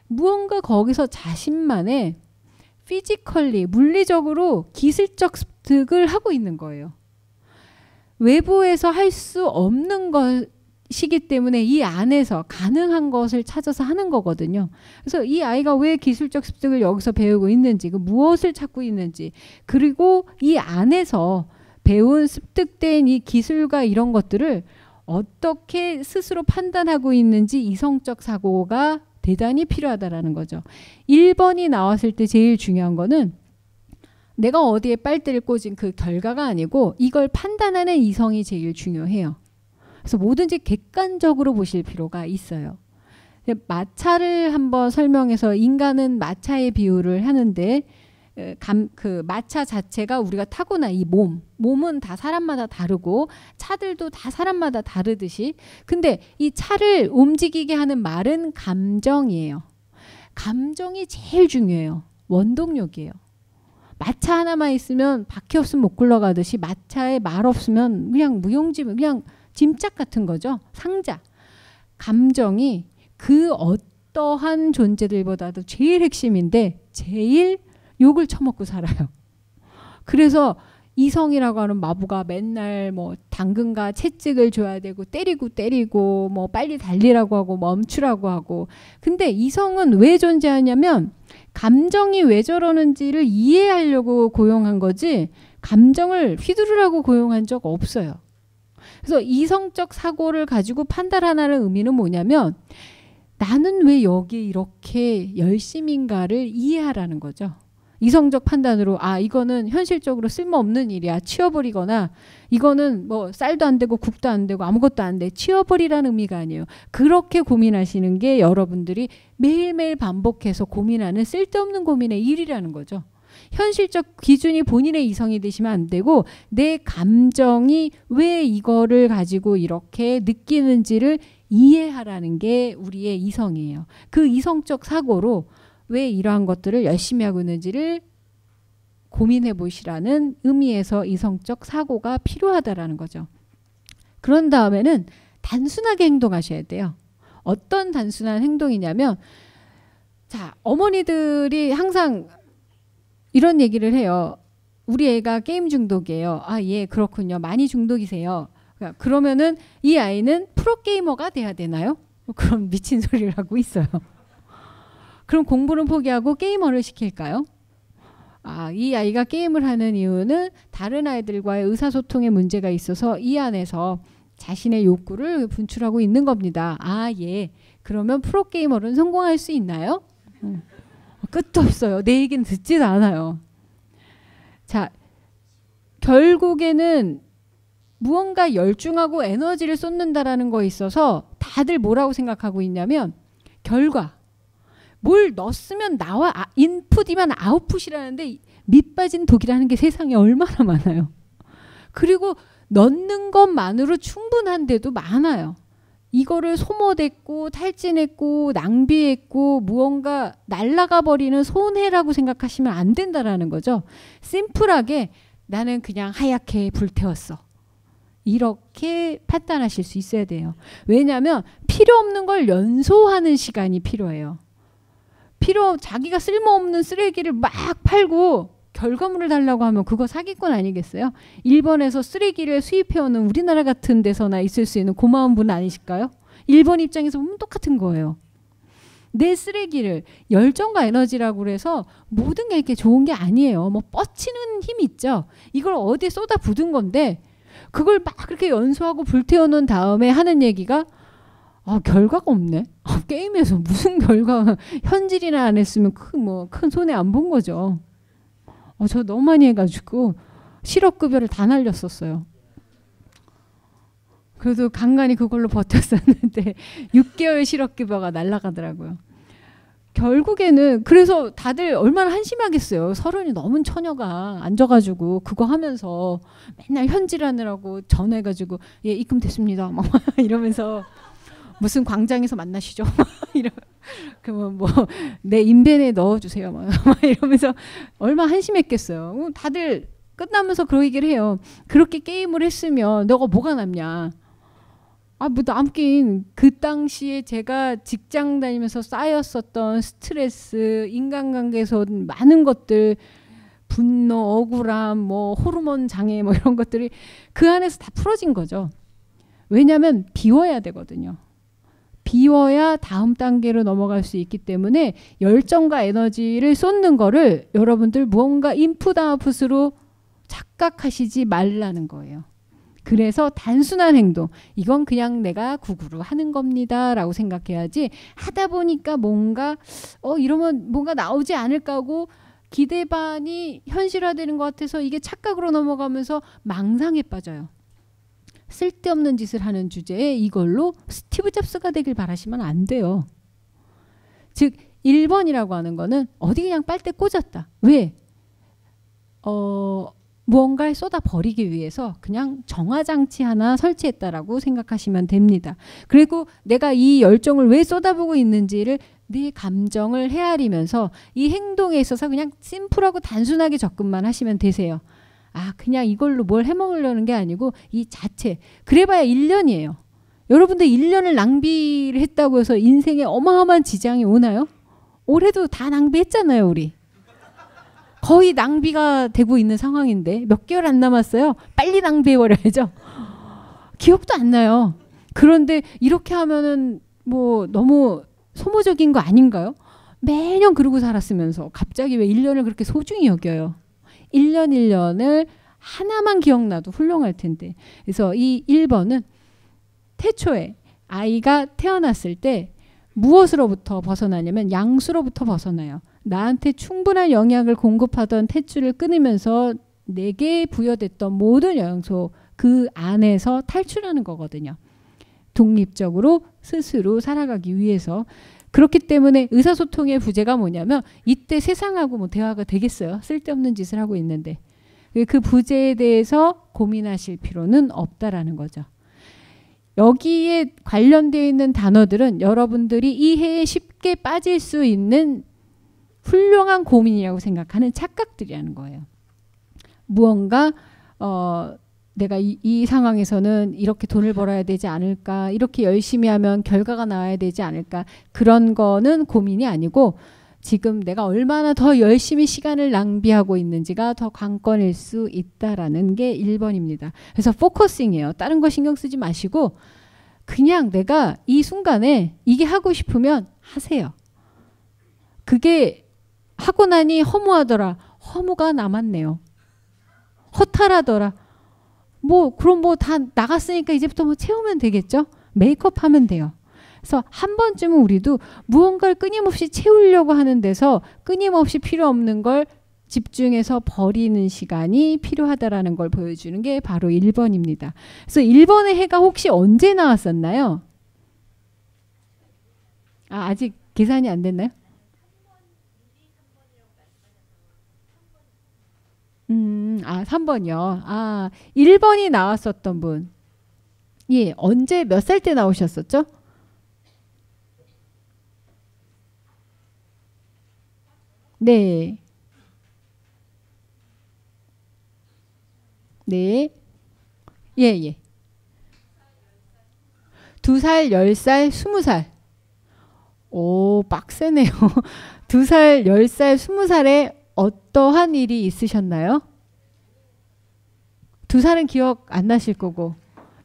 무언가 거기서 자신만의 피지컬리 물리적으로 기술적 습득을 하고 있는 거예요. 외부에서 할 수 없는 것이기 때문에 이 안에서 가능한 것을 찾아서 하는 거거든요. 그래서 이 아이가 왜 기술적 습득을 여기서 배우고 있는지, 그 무엇을 찾고 있는지, 그리고 이 안에서 배운 습득된 이 기술과 이런 것들을 어떻게 스스로 판단하고 있는지 이성적 사고가 대단히 필요하다라는 거죠. 1번이 나왔을 때 제일 중요한 거는 내가 어디에 빨대를 꽂은 그 결과가 아니고 이걸 판단하는 이성이 제일 중요해요. 그래서 뭐든지 객관적으로 보실 필요가 있어요. 마차를 한번 설명해서 인간은 마차의 비유를 하는데 감, 그 마차 자체가 우리가 타고나이 몸, 몸은 다 사람마다 다르고 차들도 다 사람마다 다르듯이 근데 이 차를 움직이게 하는 말은 감정이에요. 감정이 제일 중요해요. 원동력이에요. 마차 하나만 있으면 바퀴 없으면 못 굴러가듯이 마차에 말 없으면 그냥 무용지물 그냥 짐짝 같은 거죠. 상자. 감정이 그 어떠한 존재들보다도 제일 핵심인데 제일 욕을 처먹고 살아요. 그래서 이성이라고 하는 마부가 맨날 뭐 당근과 채찍을 줘야 되고 때리고 때리고 뭐 빨리 달리라고 하고 멈추라고 하고 근데 이성은 왜 존재하냐면 감정이 왜 저러는지를 이해하려고 고용한 거지 감정을 휘두르라고 고용한 적 없어요. 그래서 이성적 사고를 가지고 판단하는 의미는 뭐냐면 나는 왜여기 이렇게 열심인가를 이해하라는 거죠. 이성적 판단으로 아 이거는 현실적으로 쓸모없는 일이야 치워버리거나 이거는 뭐 쌀도 안 되고 국도 안 되고 아무것도 안 돼 치워버리라는 의미가 아니에요 그렇게 고민하시는 게 여러분들이 매일매일 반복해서 고민하는 쓸데없는 고민의 일이라는 거죠 현실적 기준이 본인의 이성이 되시면 안 되고 내 감정이 왜 이거를 가지고 이렇게 느끼는지를 이해하라는 게 우리의 이성이에요 그 이성적 사고로 왜 이러한 것들을 열심히 하고 있는지를 고민해 보시라는 의미에서 이성적 사고가 필요하다라는 거죠. 그런 다음에는 단순하게 행동하셔야 돼요. 어떤 단순한 행동이냐면 자, 어머니들이 항상 이런 얘기를 해요. 우리 애가 게임 중독이에요. 아, 예, 그렇군요. 많이 중독이세요. 그러니까 그러면은 이 아이는 프로게이머가 돼야 되나요? 그럼 미친 소리를 하고 있어요. 그럼 공부를 포기하고 게이머를 시킬까요? 아, 이 아이가 게임을 하는 이유는 다른 아이들과의 의사소통에 문제가 있어서 이 안에서 자신의 욕구를 분출하고 있는 겁니다. 아, 예. 그러면 프로게이머는 성공할 수 있나요? 음. 끝도 없어요. 내 얘기는 듣지도 않아요. 자, 결국에는 무언가 열중하고 에너지를 쏟는다라는 거에 있어서 다들 뭐라고 생각하고 있냐면 결과, 뭘 넣었으면 나와 아, 인풋이면 아웃풋이라는데 밑빠진 독이라는 게 세상에 얼마나 많아요. 그리고 넣는 것만으로 충분한데도 많아요. 이거를 소모됐고 탈진했고 낭비했고 무언가 날라가 버리는 손해라고 생각하시면 안 된다라는 거죠. 심플하게 나는 그냥 하얗게 불태웠어. 이렇게 판단하실 수 있어야 돼요. 왜냐하면 필요 없는 걸 연소하는 시간이 필요해요. 필요 자기가 쓸모없는 쓰레기를 막 팔고 결과물을 달라고 하면 그거 사기꾼 아니겠어요? 일본에서 쓰레기를 수입해오는 우리나라 같은 데서나 있을 수 있는 고마운 분 아니실까요? 일본 입장에서 보면 똑같은 거예요. 내 쓰레기를 열정과 에너지라고 해서 모든 게 이렇게 좋은 게 아니에요. 뭐 뻗치는 힘 있죠. 이걸 어디에 쏟아 부은 건데 그걸 막 그렇게 연소하고 불태워 놓은 다음에 하는 얘기가 아, 결과가 없네. 아, 게임에서 무슨 결과, 현질이나 안 했으면 큰, 뭐, 큰 손해 안 본 거죠. 어, 저 너무 많이 해가지고 실업급여를 다 날렸었어요. 그래도 간간히 그걸로 버텼었는데 6개월 *laughs* 실업급여가 날라가더라고요. 결국에는 그래서 다들 얼마나 한심하겠어요. 서른이 넘은 처녀가 앉아가지고 그거 하면서 맨날 현질하느라고 전화해가지고 예 입금됐습니다. 막 *laughs* 이러면서 무슨 광장에서 만나시죠? *laughs* 이런 그러면 뭐내 뭐, 인벤에 넣어주세요. *laughs* 막, 이러면서 얼마 한심했겠어요. 어, 다들 끝나면서 그런 얘기를 해요. 그렇게 게임을 했으면 너가 뭐가 남냐? 아, 뭐 남긴 그 당시에 제가 직장 다니면서 쌓였었던 스트레스, 인간관계에서 많은 것들, 분노, 억울함, 뭐 호르몬 장애 뭐 이런 것들이 그 안에서 다 풀어진 거죠. 왜냐면 비워야 되거든요. 비워야 다음 단계로 넘어갈 수 있기 때문에 열정과 에너지를 쏟는 거를 여러분들 무언가 인풋 아웃풋으로 착각하시지 말라는 거예요. 그래서 단순한 행동, 이건 그냥 내가 구구로 하는 겁니다. 라고 생각해야지 하다 보니까 뭔가, 어, 이러면 뭔가 나오지 않을까 하고 기대 반이 현실화되는 것 같아서 이게 착각으로 넘어가면서 망상에 빠져요. 쓸데없는 짓을 하는 주제에 이걸로 스티브 잡스가 되길 바라시면 안 돼요. 즉 1번이라고 하는 거는 어디 그냥 빨대 꽂았다. 왜? 어, 무언가에 쏟아 버리기 위해서 그냥 정화장치 하나 설치했다라고 생각하시면 됩니다. 그리고 내가 이 열정을 왜 쏟아보고 있는지를 내 네 감정을 헤아리면서 이 행동에 있어서 그냥 심플하고 단순하게 접근만 하시면 되세요. 아, 그냥 이걸로 뭘 해먹으려는 게 아니고 이 자체. 그래봐야 1년이에요. 여러분들 1년을 낭비를 했다고 해서 인생에 어마어마한 지장이 오나요? 올해도 다 낭비했잖아요, 우리. 거의 낭비가 되고 있는 상황인데 몇 개월 안 남았어요. 빨리 낭비해버려야죠. 기억도 안 나요. 그런데 이렇게 하면은 뭐 너무 소모적인 거 아닌가요? 매년 그러고 살았으면서 갑자기 왜 1년을 그렇게 소중히 여겨요? 1년1년을 하나만 기억나도 훌륭할 텐데. 그래서 이 1번은 태초에 아이가 태어났을 때 무엇으로부터 벗어나냐면 양수로부터 벗어나요. 나한테 충분한 영양을 공급하던 탯줄을 끊으면서 내게 부여됐던 모든 영양소 그 안에서 탈출하는 거거든요. 독립적으로 스스로 살아가기 위해서 그렇기 때문에 의사소통의 부재가 뭐냐면 이때 세상하고 뭐 대화가 되겠어요. 쓸데없는 짓을 하고 있는데. 그, 그 부재에 대해서 고민하실 필요는 없다라는 거죠. 여기에 관련되어 있는 단어들은 여러분들이 이해에 쉽게 빠질 수 있는 훌륭한 고민이라고 생각하는 착각들이라는 거예요. 무언가 어, 내가 이, 이, 상황에서는 이렇게 돈을 음. 벌어야 되지 않을까 이렇게 열심히 하면 결과가 나와야 되지 않을까 그런 거는 고민이 아니고 지금 내가 얼마나 더 열심히 시간을 낭비하고 있는지가 더 관건일 수 있다라는 게 1번입니다. 그래서 포커싱이에요. 다른 거 신경 쓰지 마시고 그냥 내가 이 순간에 이게 하고 싶으면 하세요. 그게 하고 나니 허무하더라. 허무가 남았네요. 허탈하더라. 뭐 그럼 뭐 다 나갔으니까 이제부터 뭐 채우면 되겠죠? 메이크업 하면 돼요. 그래서 한 번쯤은 우리도 무언가를 끊임없이 채우려고 하는 데서 끊임없이 필요 없는 걸 집중해서 버리는 시간이 필요하다라는 걸 보여주는 게 바로 1번입니다. 그래서 1번의 해가 혹시 언제 나왔었나요? 아, 아직 계산이 안 됐나요? 음, 아, 3번이요. 아, 1번이 나왔었던 분. 예, 언제 몇 살 때 나오셨었죠? 네. 네. 예, 예. 두 살, 열 살, 스무 살. 오, 빡세네요. *laughs* 두 살, 열 살, 스무 살에 어떠한 일이 있으셨나요? 두 살은 기억 안 나실 거고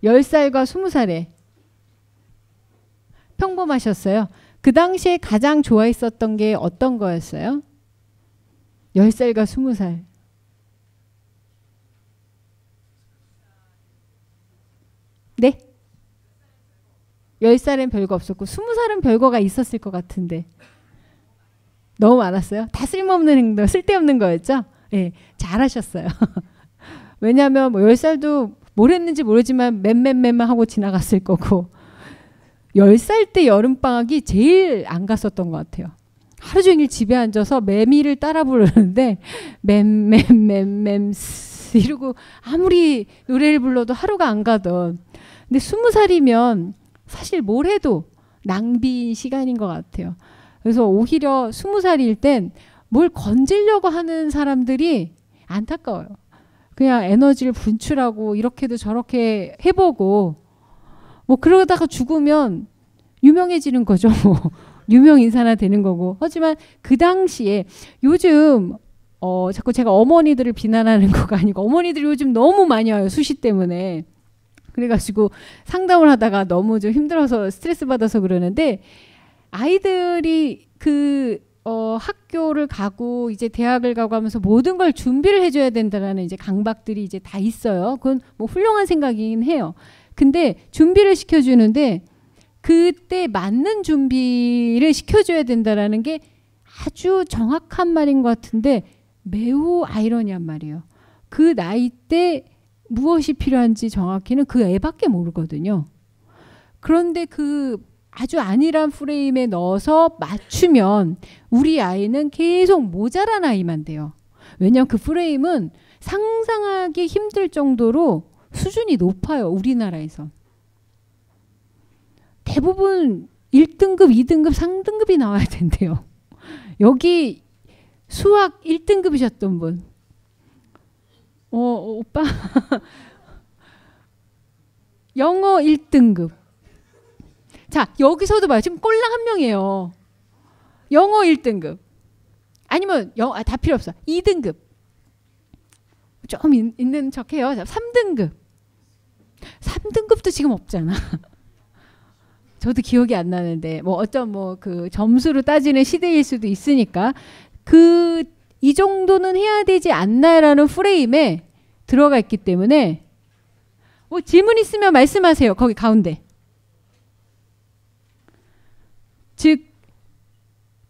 1살과 20살에 평범하셨어요. 그 당시에 가장 좋아했었던 게 어떤 거였어요? 1살과 20살. 네? 1살엔 별거 없었고 20살은 별거가 있었을 것 같은데. 너무 많았어요. 다 쓸모없는 행동, 쓸데없는 거였죠. 예, 잘하셨어요. *laughs* 왜냐하면 뭐 10살도 뭘 했는지 모르지만 맴맴맴만 하고 지나갔을 거고 10살 때 여름방학이 제일 안 갔었던 것 같아요. 하루 종일 집에 앉아서 매미를 따라 부르는데 *laughs* 맴맴맴맴 이러고 아무리 노래를 불러도 하루가 안 가던 근데 스무 살이면 사실 뭘 해도 낭비인 시간인 것 같아요. 그래서 오히려 스무 살일 땐 뭘 건지려고 하는 사람들이 안타까워요. 그냥 에너지를 분출하고 이렇게도 저렇게 해보고 뭐 그러다가 죽으면 유명해지는 거죠. *laughs* 뭐 유명 인사나 되는 거고. 하지만 그 당시에 요즘 어 자꾸 제가 어머니들을 비난하는 *laughs* 거가 아니고 어머니들이 요즘 너무 많이 와요 수시 때문에. 그래가지고 상담을 하다가 너무 좀 힘들어서 스트레스 받아서 그러는데 아이들이 그 어, 학교를 가고 이제 대학을 가고 하면서 모든 걸 준비를 해줘야 된다라는 이제 강박들이 이제 다 있어요. 그건 뭐 훌륭한 생각이긴 해요. 근데 준비를 시켜주는데 그때 맞는 준비를 시켜줘야 된다라는 게 아주 정확한 말인 것 같은데 매우 아이러니한 말이에요. 그 나이 때 무엇이 필요한지 정확히는 그 애밖에 모르거든요. 그런데 그 아주 안일한 프레임에 넣어서 맞추면 우리 아이는 계속 모자란 아이만 돼요. 왜냐하면 그 프레임은 상상하기 힘들 정도로 수준이 높아요. 우리나라에서. 대부분 1등급, 2등급, 3등급이 나와야 된대요. 여기 수학 1등급이셨던 분. 어, 오빠. *laughs* 영어 1등급. 자, 여기서도 봐요. 지금 꼴랑 한 명이에요. 영어 1등급. 아니면 영 아, 다 필요 없어. 2등급. 좀 있, 있는 척해요. 자, 3등급. 3등급도 지금 없잖아. *laughs* 저도 기억이 안 나는데 뭐 어쩜 뭐그 점수로 따지는 시대일 수도 있으니까 그 이 정도는 해야 되지 않나라는 프레임에 들어가 있기 때문에 뭐 질문 있으면 말씀하세요. 거기 가운데.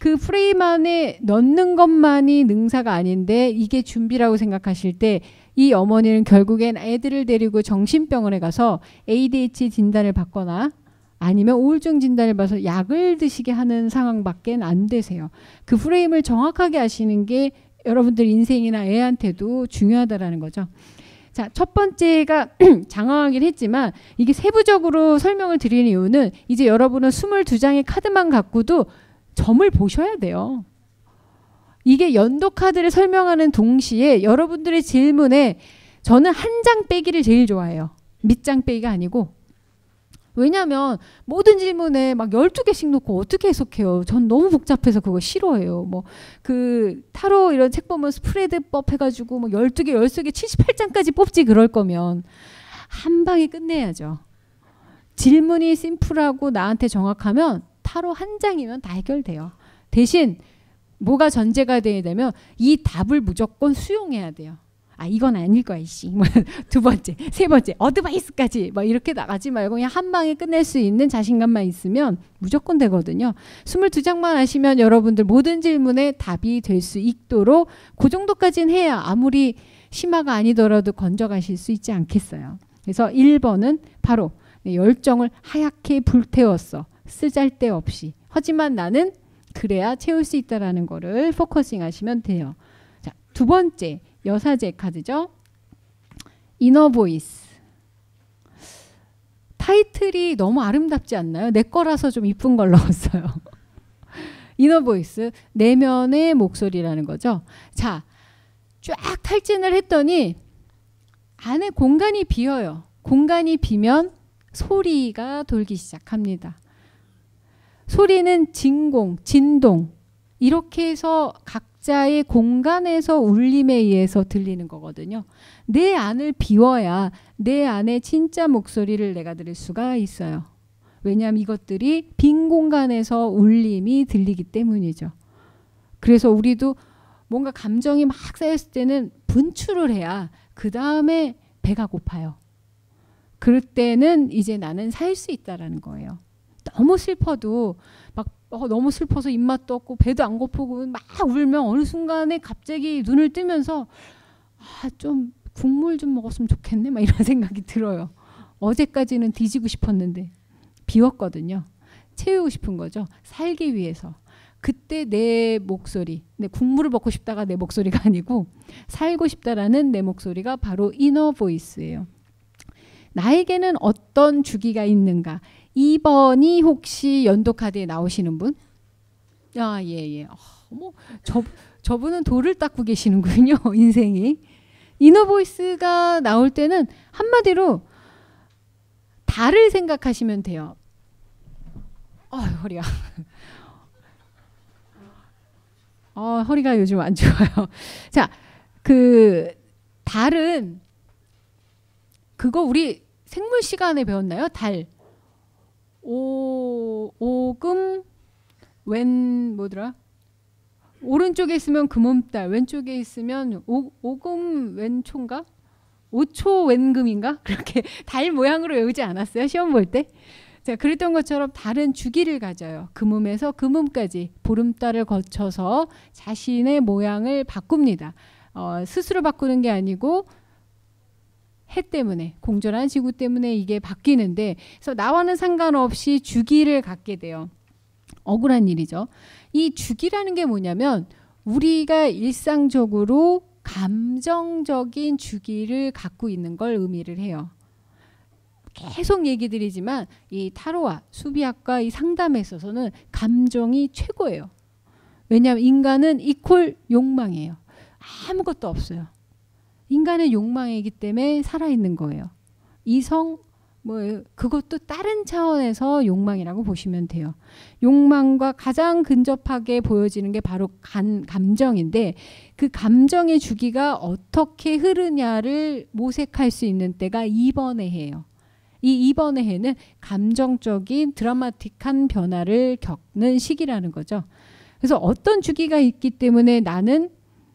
그 프레임 안에 넣는 것만이 능사가 아닌데 이게 준비라고 생각하실 때 이 어머니는 결국엔 애들을 데리고 정신병원에 가서 ADHD 진단을 받거나 아니면 우울증 진단을 봐서 약을 드시게 하는 상황밖에 안 되세요. 그 프레임을 정확하게 아시는 게 여러분들 인생이나 애한테도 중요하다라는 거죠. 자, 첫 번째가 *clears throat* 장황하긴 했지만 이게 세부적으로 설명을 드리는 이유는 이제 여러분은 22장의 카드만 갖고도 점을 보셔야 돼요. 이게 연도 카드를 설명하는 동시에 여러분들의 질문에 저는 한 장 빼기를 제일 좋아해요. 밑장 빼기가 아니고 왜냐면 모든 질문에 막 12개씩 놓고 어떻게 해석해요. 전 너무 복잡해서 그거 싫어해요. 뭐 그 타로 이런 책 보면 스프레드법 해가지고 뭐 12개, 13개, 78장까지 뽑지 그럴 거면 한 방에 끝내야죠. 질문이 심플하고 나한테 정확하면 타로 한 장이면 다 해결돼요. 대신 뭐가 전제가 돼야 되면 이 답을 무조건 수용해야 돼요. 아 이건 아닐 거야 씨. 뭐, *laughs* 두 번째, 세 번째, 어드바이스까지 막 이렇게 나가지 말고 그냥 한 방에 끝낼 수 있는 자신감만 있으면 무조건 되거든요. 22장만 아시면 여러분들 모든 질문에 답이 될 수 있도록 그 정도까지는 해야 아무리 심화가 아니더라도 건져가실 수 있지 않겠어요. 그래서 1번은 바로 열정을 하얗게 불태웠어. 쓰잘데없이 하지만 나는 그래야 채울 수 있다라는 거를 포커싱 하시면 돼요. 자, 두 번째 여사제 카드죠. 이너 보이스. 타이틀이 너무 아름답지 않나요? 내 거라서 좀 이쁜 걸 넣었어요. *laughs* 이너 보이스 내면의 목소리라는 거죠. 자, 쫙 탈진을 했더니 안에 공간이 비어요. 공간이 비면 소리가 돌기 시작합니다. 소리는 진공, 진동 이렇게 해서 각자의 공간에서 울림에 의해서 들리는 거거든요. 내 안을 비워야 내 안의 진짜 목소리를 내가 들을 수가 있어요. 왜냐하면 이것들이 빈 공간에서 울림이 들리기 때문이죠. 그래서 우리도 뭔가 감정이 막 쌓였을 때는 분출을 해야 그 다음에 배가 고파요. 그럴 때는 이제 나는 살 수 있다라는 거예요. 너무 슬퍼도 막 어, 너무 슬퍼서 입맛도 없고 배도 안 고프고 막 울면 어느 순간에 갑자기 눈을 뜨면서 아, 좀 국물 좀 먹었으면 좋겠네 막 이런 *laughs* 생각이 들어요. 어제까지는 뒤지고 싶었는데 비웠거든요. 채우고 싶은 거죠. 살기 위해서. 그때 내 목소리, 내 국물을 먹고 싶다가 내 목소리가 *laughs* 아니고 살고 싶다라는 내 목소리가 바로 이너 보이스예요. 나에게는 어떤 주기가 있는가? 2번이 혹시 연도 카드에 나오시는 분? 아, 예, 예. 어머, 아, 뭐, 저, 저분은 돌을 닦고 계시는군요, *laughs* 인생이. 이너보이스가 나올 때는 한마디로 달을 생각하시면 돼요. 어, 허리야. 어, 허리가 요즘 안 좋아요. *laughs* 자, 그 달은 그거 우리 생물 시간에 배웠나요? 달. 오 오금 왼 뭐더라? 오른쪽에 있으면 금음달, 그 왼쪽에 있으면 오, 오금 왼초인가? 오초 왼금인가? *laughs* 그렇게 달 모양으로 외우지 않았어요? 시험 볼 때? 자, 그랬던 것처럼 다른 주기를 가져요. 금음에서 그 금음까지 그 보름달을 거쳐서 자신의 모양을 바꿉니다. 어, 스스로 바꾸는 게 아니고 해 때문에 공존한는 지구 때문에 이게 바뀌는데 그래서 나와는 상관없이 주기를 갖게 돼요. 억울한 일이죠. 이 주기라는 게 뭐냐면 우리가 일상적으로 감정적인 주기를 갖고 있는 걸 의미를 해요. 계속 얘기 드리지만 이 타로와 수비학과 이 상담에 있어서는 감정이 최고예요. 왜냐하면 인간은 이퀄 욕망이에요. 아무것도 없어요. 인간의 욕망이기 때문에 살아있는 거예요. 이성, 뭐, 그것도 다른 차원에서 욕망이라고 보시면 돼요. 욕망과 가장 근접하게 보여지는 게 바로 간, 감정인데 그 감정의 주기가 어떻게 흐르냐를 모색할 수 있는 때가 이번에 해요. 이 이번의 해는 감정적인 드라마틱한 변화를 겪는 시기라는 거죠. 그래서 어떤 주기가 있기 때문에 나는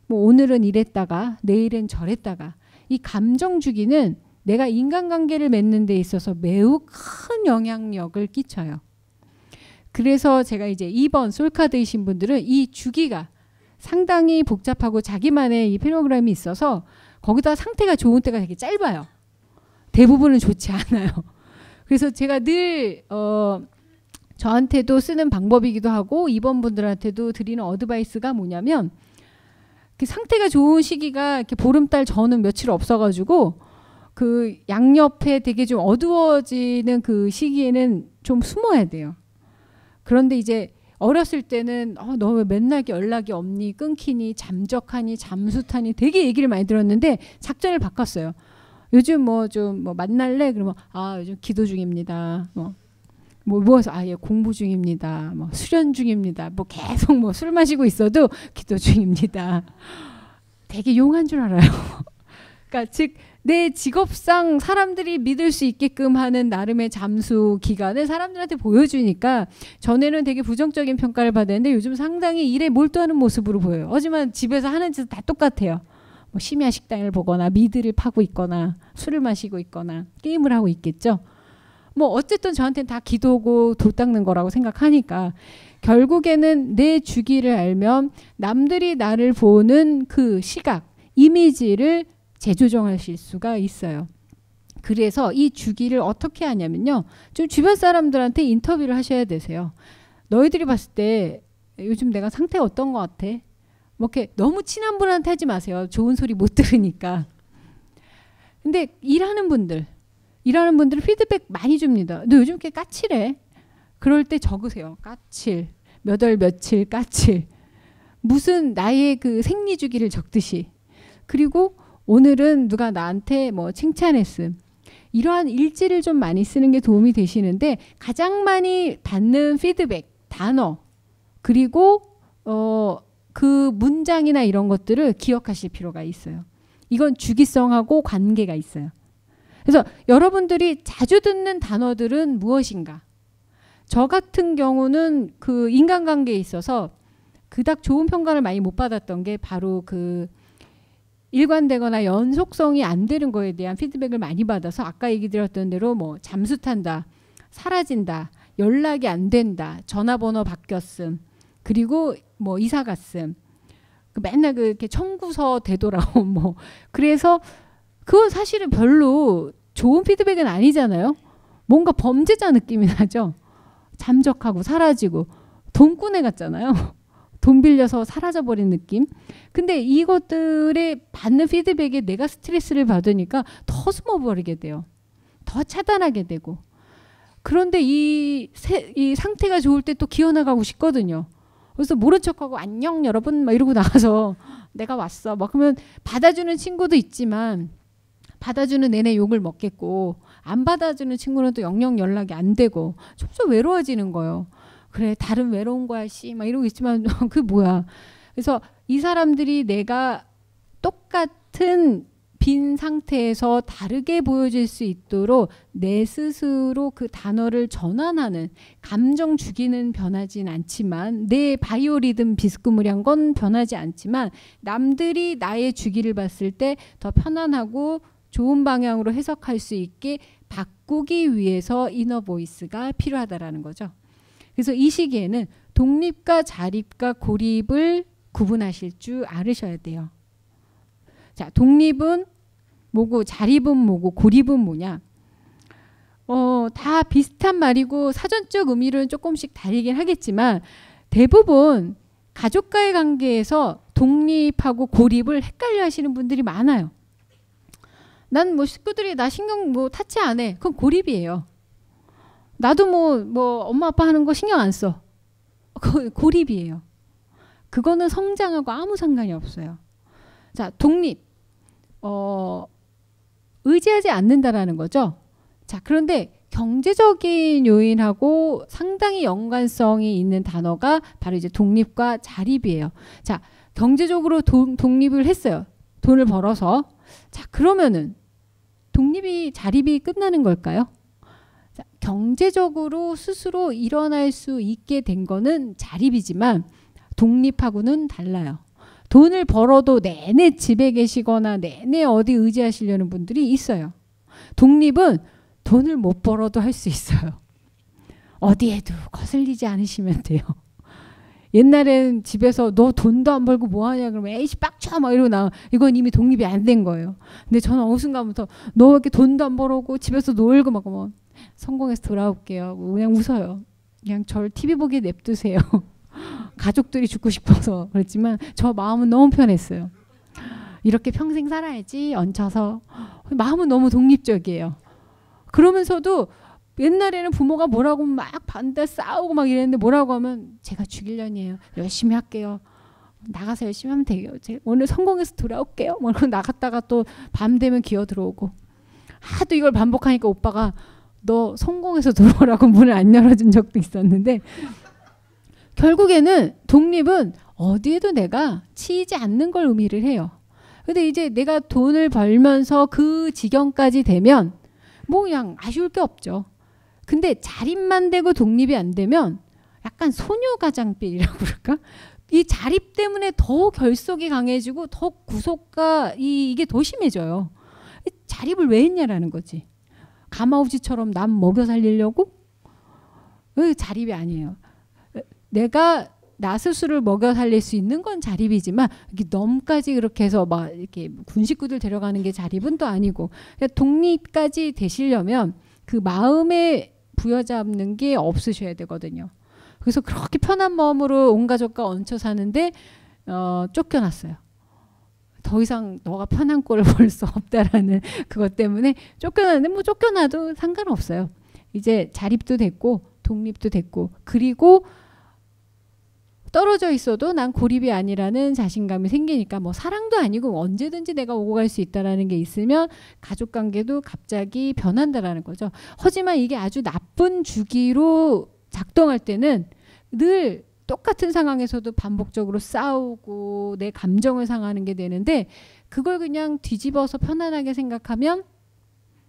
뭐 오늘은 이랬다가 내일은 저랬다가 이 감정 주기는 내가 인간관계를 맺는 데 있어서 매우 큰 영향력을 끼쳐요. 그래서 제가 이제 2번 솔카드이신 분들은 이 주기가 상당히 복잡하고 자기만의 이프로그램이 있어서 거기다 상태가 좋은 때가 되게 짧아요. 대부분은 좋지 않아요. *laughs* 그래서 제가 늘 어, 저한테도 쓰는 방법이기도 하고 2번 분들한테도 드리는 어드바이스가 뭐냐면 그 상태가 좋은 시기가 이렇게 보름달 전은 며칠 없어가지고 그 양옆에 되게 좀 어두워지는 그 시기에는 좀 숨어야 돼요. 그런데 이제 어렸을 때는 어, 너 왜 맨날 연락이 없니 끊기니 잠적하니 잠수타니 되게 얘기를 많이 들었는데 작전을 바꿨어요. 요즘 뭐 좀뭐 뭐 만날래 그러면 아 요즘 기도 중입니다. 뭐뭐 누워서 아예 공부 중입니다. 뭐 수련 중입니다. 뭐 계속 뭐 술 마시고 있어도 기도 중입니다. 되게 용한 줄 알아요. *laughs* 그러니까 즉 내 직업상 사람들이 믿을 수 있게끔 하는 나름의 잠수 기간을 사람들한테 보여주니까 전에는 되게 부정적인 평가를 받았는데 요즘 상당히 일에 몰두하는 모습으로 보여요. 하지만 집에서 하는 짓은 다 똑같아요. 뭐 심야 식당을 보거나 미드를 파고 있거나 술을 마시고 있거나 게임을 하고 있겠죠. 뭐 어쨌든 저한테는 다 기도고 돌 닦는 거라고 생각하니까 결국에는 내 주기를 알면 남들이 나를 보는 그 시각, 이미지를 재조정하실 수가 있어요. 그래서 이 주기를 어떻게 하냐면요. 좀 주변 사람들한테 인터뷰를 하셔야 되세요. 너희들이 봤을 때 요즘 내가 상태 어떤 것 같아? 뭐 이렇게 너무 친한 분한테 하지 마세요. 좋은 소리 못 들으니까. 근데 일하는 분들, 일하는 분들은 피드백 많이 줍니다. 너 요즘 꽤 까칠해. 그럴 때 적으세요. 까칠. 몇 월 며칠 까칠. 무슨 나의 그 생리 주기를 적듯이. 그리고 오늘은 누가 나한테 뭐 칭찬했음. 이러한 일지를 좀 많이 쓰는 게 도움이 되시는데 가장 많이 받는 피드백 단어 그리고 어 그 문장이나 이런 것들을 기억하실 필요가 있어요. 이건 주기성하고 관계가 있어요. 그래서 여러분들이 자주 듣는 단어들은 무엇인가? 저 같은 경우는 그 인간관계에 있어서 그닥 좋은 평가를 많이 못 받았던 게 바로 그 일관되거나 연속성이 안 되는 거에 대한 피드백을 많이 받아서 아까 얘기 드렸던 대로 뭐 잠수 탄다, 사라진다, 연락이 안 된다, 전화번호 바뀌었음, 그리고 뭐 이사 갔음, 그 맨날 그 이렇게 청구서 되돌아온 뭐 그래서 그건 사실은 별로 좋은 피드백은 아니잖아요. 뭔가 범죄자 느낌이 나죠. 잠적하고 사라지고 돈꾼에 같잖아요. *laughs* 돈 빌려서 사라져 버린 느낌. 근데 이것들에 받는 피드백에 내가 스트레스를 받으니까 더 숨어 버리게 돼요. 더 차단하게 되고. 그런데 이, 세, 이 상태가 좋을 때 또 기어나가고 싶거든요. 그래서 모른 척하고 안녕 여러분 막 이러고 나가서 내가 왔어. 막 그러면 받아주는 친구도 있지만 받아주는 내내 욕을 먹겠고 안 받아주는 친구는 또 영영 연락이 안 되고 점점 외로워지는 거예요. 그래 다른 외로운 거야 씨막 이러고 있지만 *laughs* 그 뭐야. 그래서 이 사람들이 내가 똑같은 빈 상태에서 다르게 보여질 수 있도록 내 스스로 그 단어를 전환하는 감정 주기는 변하진 않지만 내 바이오리듬 비스크물이란건 변하지 않지만 남들이 나의 주기를 봤을 때 더 편안하고 좋은 방향으로 해석할 수 있게 바꾸기 위해서 이너 보이스가 필요하다라는 거죠. 그래서 이 시기에는 독립과 자립과 고립을 구분하실 줄 알으셔야 돼요. 자, 독립은 뭐고 자립은 뭐고 고립은 뭐냐? 어, 다 비슷한 말이고 사전적 의미는 조금씩 다르긴 하겠지만 대부분 가족과의 관계에서 독립하고 고립을 헷갈려 하시는 분들이 많아요. 난뭐 식구들이 나 신경 뭐 타치 안 해. 그건 고립이에요. 나도 뭐, 뭐, 엄마 아빠 하는 거 신경 안 써. 그 고립이에요. 그거는 성장하고 아무 상관이 없어요. 자, 독립. 어, 의지하지 않는다라는 거죠. 자, 그런데 경제적인 요인하고 상당히 연관성이 있는 단어가 바로 이제 독립과 자립이에요. 자, 경제적으로 도, 독립을 했어요. 돈을 벌어서 자, 그러면은 독립이 자립이 끝나는 걸까요? 자, 경제적으로 스스로 일어날 수 있게 된 거는 자립이지만 독립하고는 달라요. 돈을 벌어도 내내 집에 계시거나 내내 어디 의지하시려는 분들이 있어요. 독립은 돈을 못 벌어도 할 수 있어요. 어디에도 거슬리지 않으시면 돼요. 옛날엔 집에서 너 돈도 안 벌고 뭐 하냐 그러면 에이씨 빡쳐 막 이러고 나 이건 이미 독립이 안 된 거예요. 근데 저는 어느 순간부터 너 이렇게 돈도 안 벌고 집에서 놀고 막 뭐 성공해서 돌아올게요. 뭐 그냥 웃어요. 그냥 절 TV 보기에 냅두세요. *laughs* 가족들이 죽고 싶어서 그렇지만 저 마음은 너무 편했어요. 이렇게 평생 살아야지 얹혀서 마음은 너무 독립적이에요. 그러면서도 옛날에는 부모가 뭐라고 막 반대 싸우고 막 이랬는데 뭐라고 하면 제가 죽일년이에요. 열심히 할게요. 나가서 열심히 하면 돼요. 오늘 성공해서 돌아올게요. 뭐 나갔다가 또 밤 되면 기어 들어오고 하도 이걸 반복하니까 오빠가 너 성공해서 들어오라고 *laughs* 문을 안 열어준 적도 있었는데 결국에는 독립은 어디에도 내가 치이지 않는 걸 의미를 해요. 근데 이제 내가 돈을 벌면서 그 지경까지 되면 뭐 그냥 아쉬울 게 없죠. 근데 자립만 되고 독립이 안 되면 약간 소녀 가장빌이라고 그럴까? 이 자립 때문에 더 결속이 강해지고 더 구속과 이, 이게 더 심해져요. 자립을 왜 했냐라는 거지. 가마우지처럼 남 먹여 살리려고? 그 자립이 아니에요. 내가 나 스스로를 먹여 살릴 수 있는 건 자립이지만 넘까지 그렇게 해서 막 이렇게 군식구들 데려가는 게 자립은 또 아니고 그러니까 독립까지 되시려면 그 마음의 부여잡는 게 없으셔야 되거든요. 그래서 그렇게 편한 마음으로 온 가족과 얹혀 사는데 어, 쫓겨났어요. 더 이상 너가 편한 꼴을 *laughs* 볼 수 없다라는 그것 때문에 쫓겨나는데 뭐 쫓겨나도 상관없어요. 이제 자립도 됐고 독립도 됐고 그리고 떨어져 있어도 난 고립이 아니라는 자신감이 생기니까 뭐 사랑도 아니고 언제든지 내가 오고 갈 수 있다라는 게 있으면 가족 관계도 갑자기 변한다라는 거죠. 하지만 이게 아주 나쁜 주기로 작동할 때는 늘 똑같은 상황에서도 반복적으로 싸우고 내 감정을 상하는 게 되는데 그걸 그냥 뒤집어서 편안하게 생각하면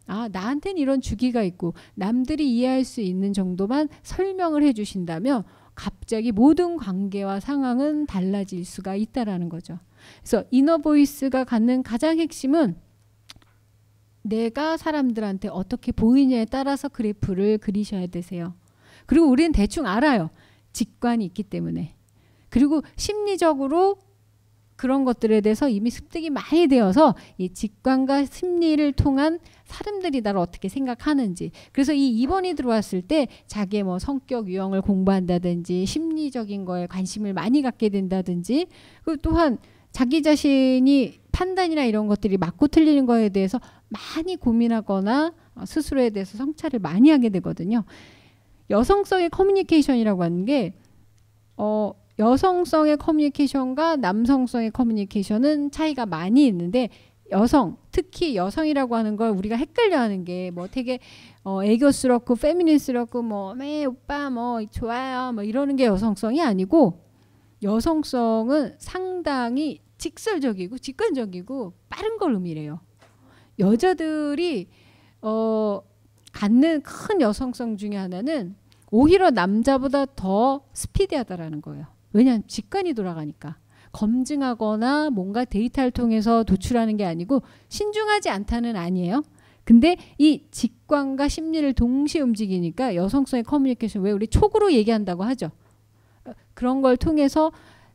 아, 나한테는 이런 주기가 있고 남들이 이해할 수 있는 정도만 설명을 해 주신다면 갑자기 모든 관계와 상황은 달라질 수가 있다라는 거죠. 그래서 이너 보이스가 갖는 가장 핵심은 내가 사람들한테 어떻게 보이냐에 따라서 그래프를 그리셔야 되세요. 그리고 우리는 대충 알아요. 직관이 있기 때문에. 그리고 심리적으로 그런 것들에 대해서 이미 습득이 많이 되어서 이 직관과 심리를 통한 사람들이 나를 어떻게 생각하는지 그래서 이 2번이 들어왔을 때 자기의 뭐 성격 유형을 공부한다든지 심리적인 거에 관심을 많이 갖게 된다든지 그리고 또한 자기 자신이 판단이나 이런 것들이 맞고 틀리는 거에 대해서 많이 고민하거나 어, 스스로에 대해서 성찰을 많이 하게 되거든요. 여성성의 커뮤니케이션이라고 하는 게 어, 여성성의 커뮤니케이션과 남성성의 커뮤니케이션은 차이가 많이 있는데 여성 특히 여성이라고 하는 걸 우리가 헷갈려하는 게 뭐 되게 어, 애교스럽고 페미니스럽고 뭐매 네, 오빠 뭐 좋아요 뭐 이러는 게 여성성이 아니고 여성성은 상당히 직설적이고 직관적이고 빠른 걸 의미래요. 여자들이 어, 갖는 큰 여성성 중에 하나는 오히려 남자보다 더 스피디하다라는 거예요. 왜냐하면 직관이 돌아가니까. 검증하거나 뭔가 데이터를 통해서 도출하는 게 아니고 신중하지 않다는 아니에요. 근데 이 직관과 심리를 동시에 움직이니까 여성성의 커뮤니케이션 왜 우리 촉으로 얘기한다고 하죠. 어, 그런 걸 통해서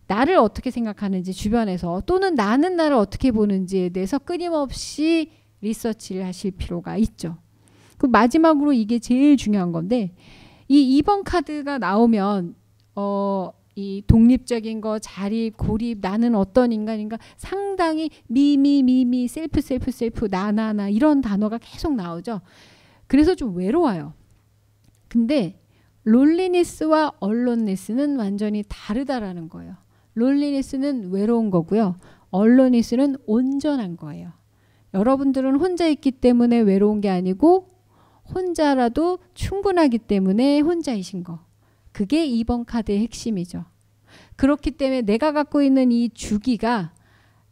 나를 어떻게 생각하는지 주변에서 또는 나는 나를 어떻게 보는지에 대해서 끊임없이 리서치를 하실 필요가 있죠. 그 마지막으로 이게 제일 중요한 건데 이 2번 카드가 나오면 어이 독립적인 거 자립 고립 나는 어떤 인간인가 상당히 미미미미 셀프 셀프 셀프 나나나 이런 단어가 계속 나오죠. 그래서 좀 외로워요. 근데 롤리니스와 언론니스는 완전히 다르다라는 거예요. 롤리니스는 외로운 거고요. 언론니스는 온전한 거예요. 여러분들은 혼자 있기 때문에 외로운 게 아니고 혼자라도 충분하기 때문에 혼자이신 거. 그게 이번 카드의 핵심이죠. 그렇기 때문에 내가 갖고 있는 이 주기가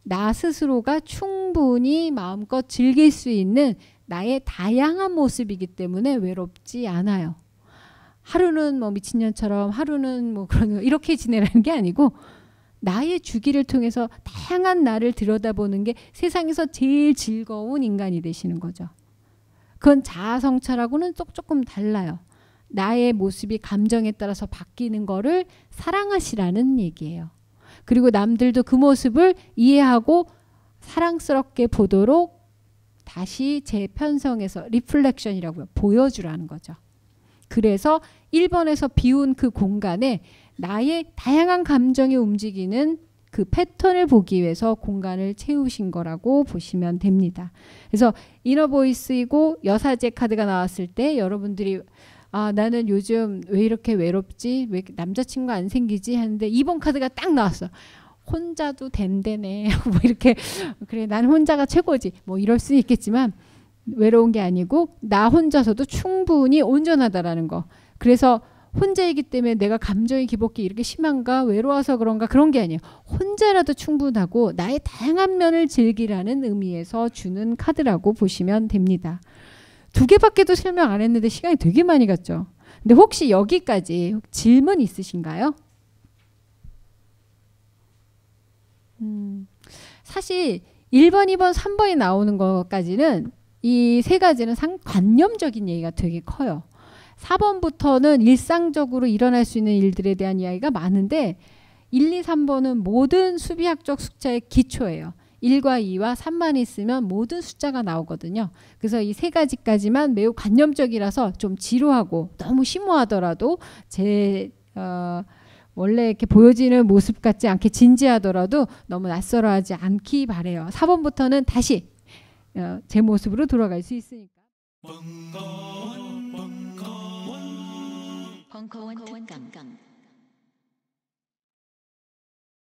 나 스스로가 충분히 마음껏 즐길 수 있는 나의 다양한 모습이기 때문에 외롭지 않아요. 하루는 뭐 미친년처럼 하루는 뭐 그런 이렇게 지내라는 게 아니고 나의 주기를 통해서 다양한 나를 들여다보는 게 세상에서 제일 즐거운 인간이 되시는 거죠. 그건 자아성찰하고는 조금 달라요. 나의 모습이 감정에 따라서 바뀌는 거를 사랑하시라는 얘기예요. 그리고 남들도 그 모습을 이해하고 사랑스럽게 보도록 다시 재편성해서 리플렉션이라고요. 보여주라는 거죠. 그래서 1번에서 비운 그 공간에 나의 다양한 감정이 움직이는 그 패턴을 보기 위해서 공간을 채우신 거라고 보시면 됩니다. 그래서 이너보이스이고 여사제 카드가 나왔을 때 여러분들이 아 나는 요즘 왜 이렇게 외롭지 왜 남자친구 안 생기지 하는데 이번 카드가 딱 나왔어 혼자도 된대네뭐 *laughs* 이렇게 그래 난 혼자가 최고지 뭐 이럴 수 있겠지만 외로운 게 아니고 나 혼자서도 충분히 온전하다라는 거 그래서 혼자이기 때문에 내가 감정의 기복이 이렇게 심한가 외로워서 그런가 그런 게 아니에요. 혼자라도 충분하고 나의 다양한 면을 즐기라는 의미에서 주는 카드라고 보시면 됩니다. 두 개밖에도 설명 안 했는데 시간이 되게 많이 갔죠. 근데 혹시 여기까지 질문 있으신가요? 음, 사실 1번, 2번, 3번이 나오는 것까지는 이 세 가지는 상 관념적인 얘기가 되게 커요. 4번부터는 일상적으로 일어날 수 있는 일들에 대한 이야기가 많은데 1, 2, 3번은 모든 수비학적 숙제의 기초예요. 1과2와3만 있으면 모든 숫자가 나오거든요. 그래서 이 세 가지까지만 매우 관념적이라서 좀 지루하고 너무 심오하더라도 제 어, 원래 이렇게 보여지는 모습 같지 않게 진지하더라도 너무 낯설어하지 않기 바래요. 4번부터는 다시 어, 제 모습으로 돌아갈 수 있으니까. 벙커원, 벙커원. 벙커원 특강.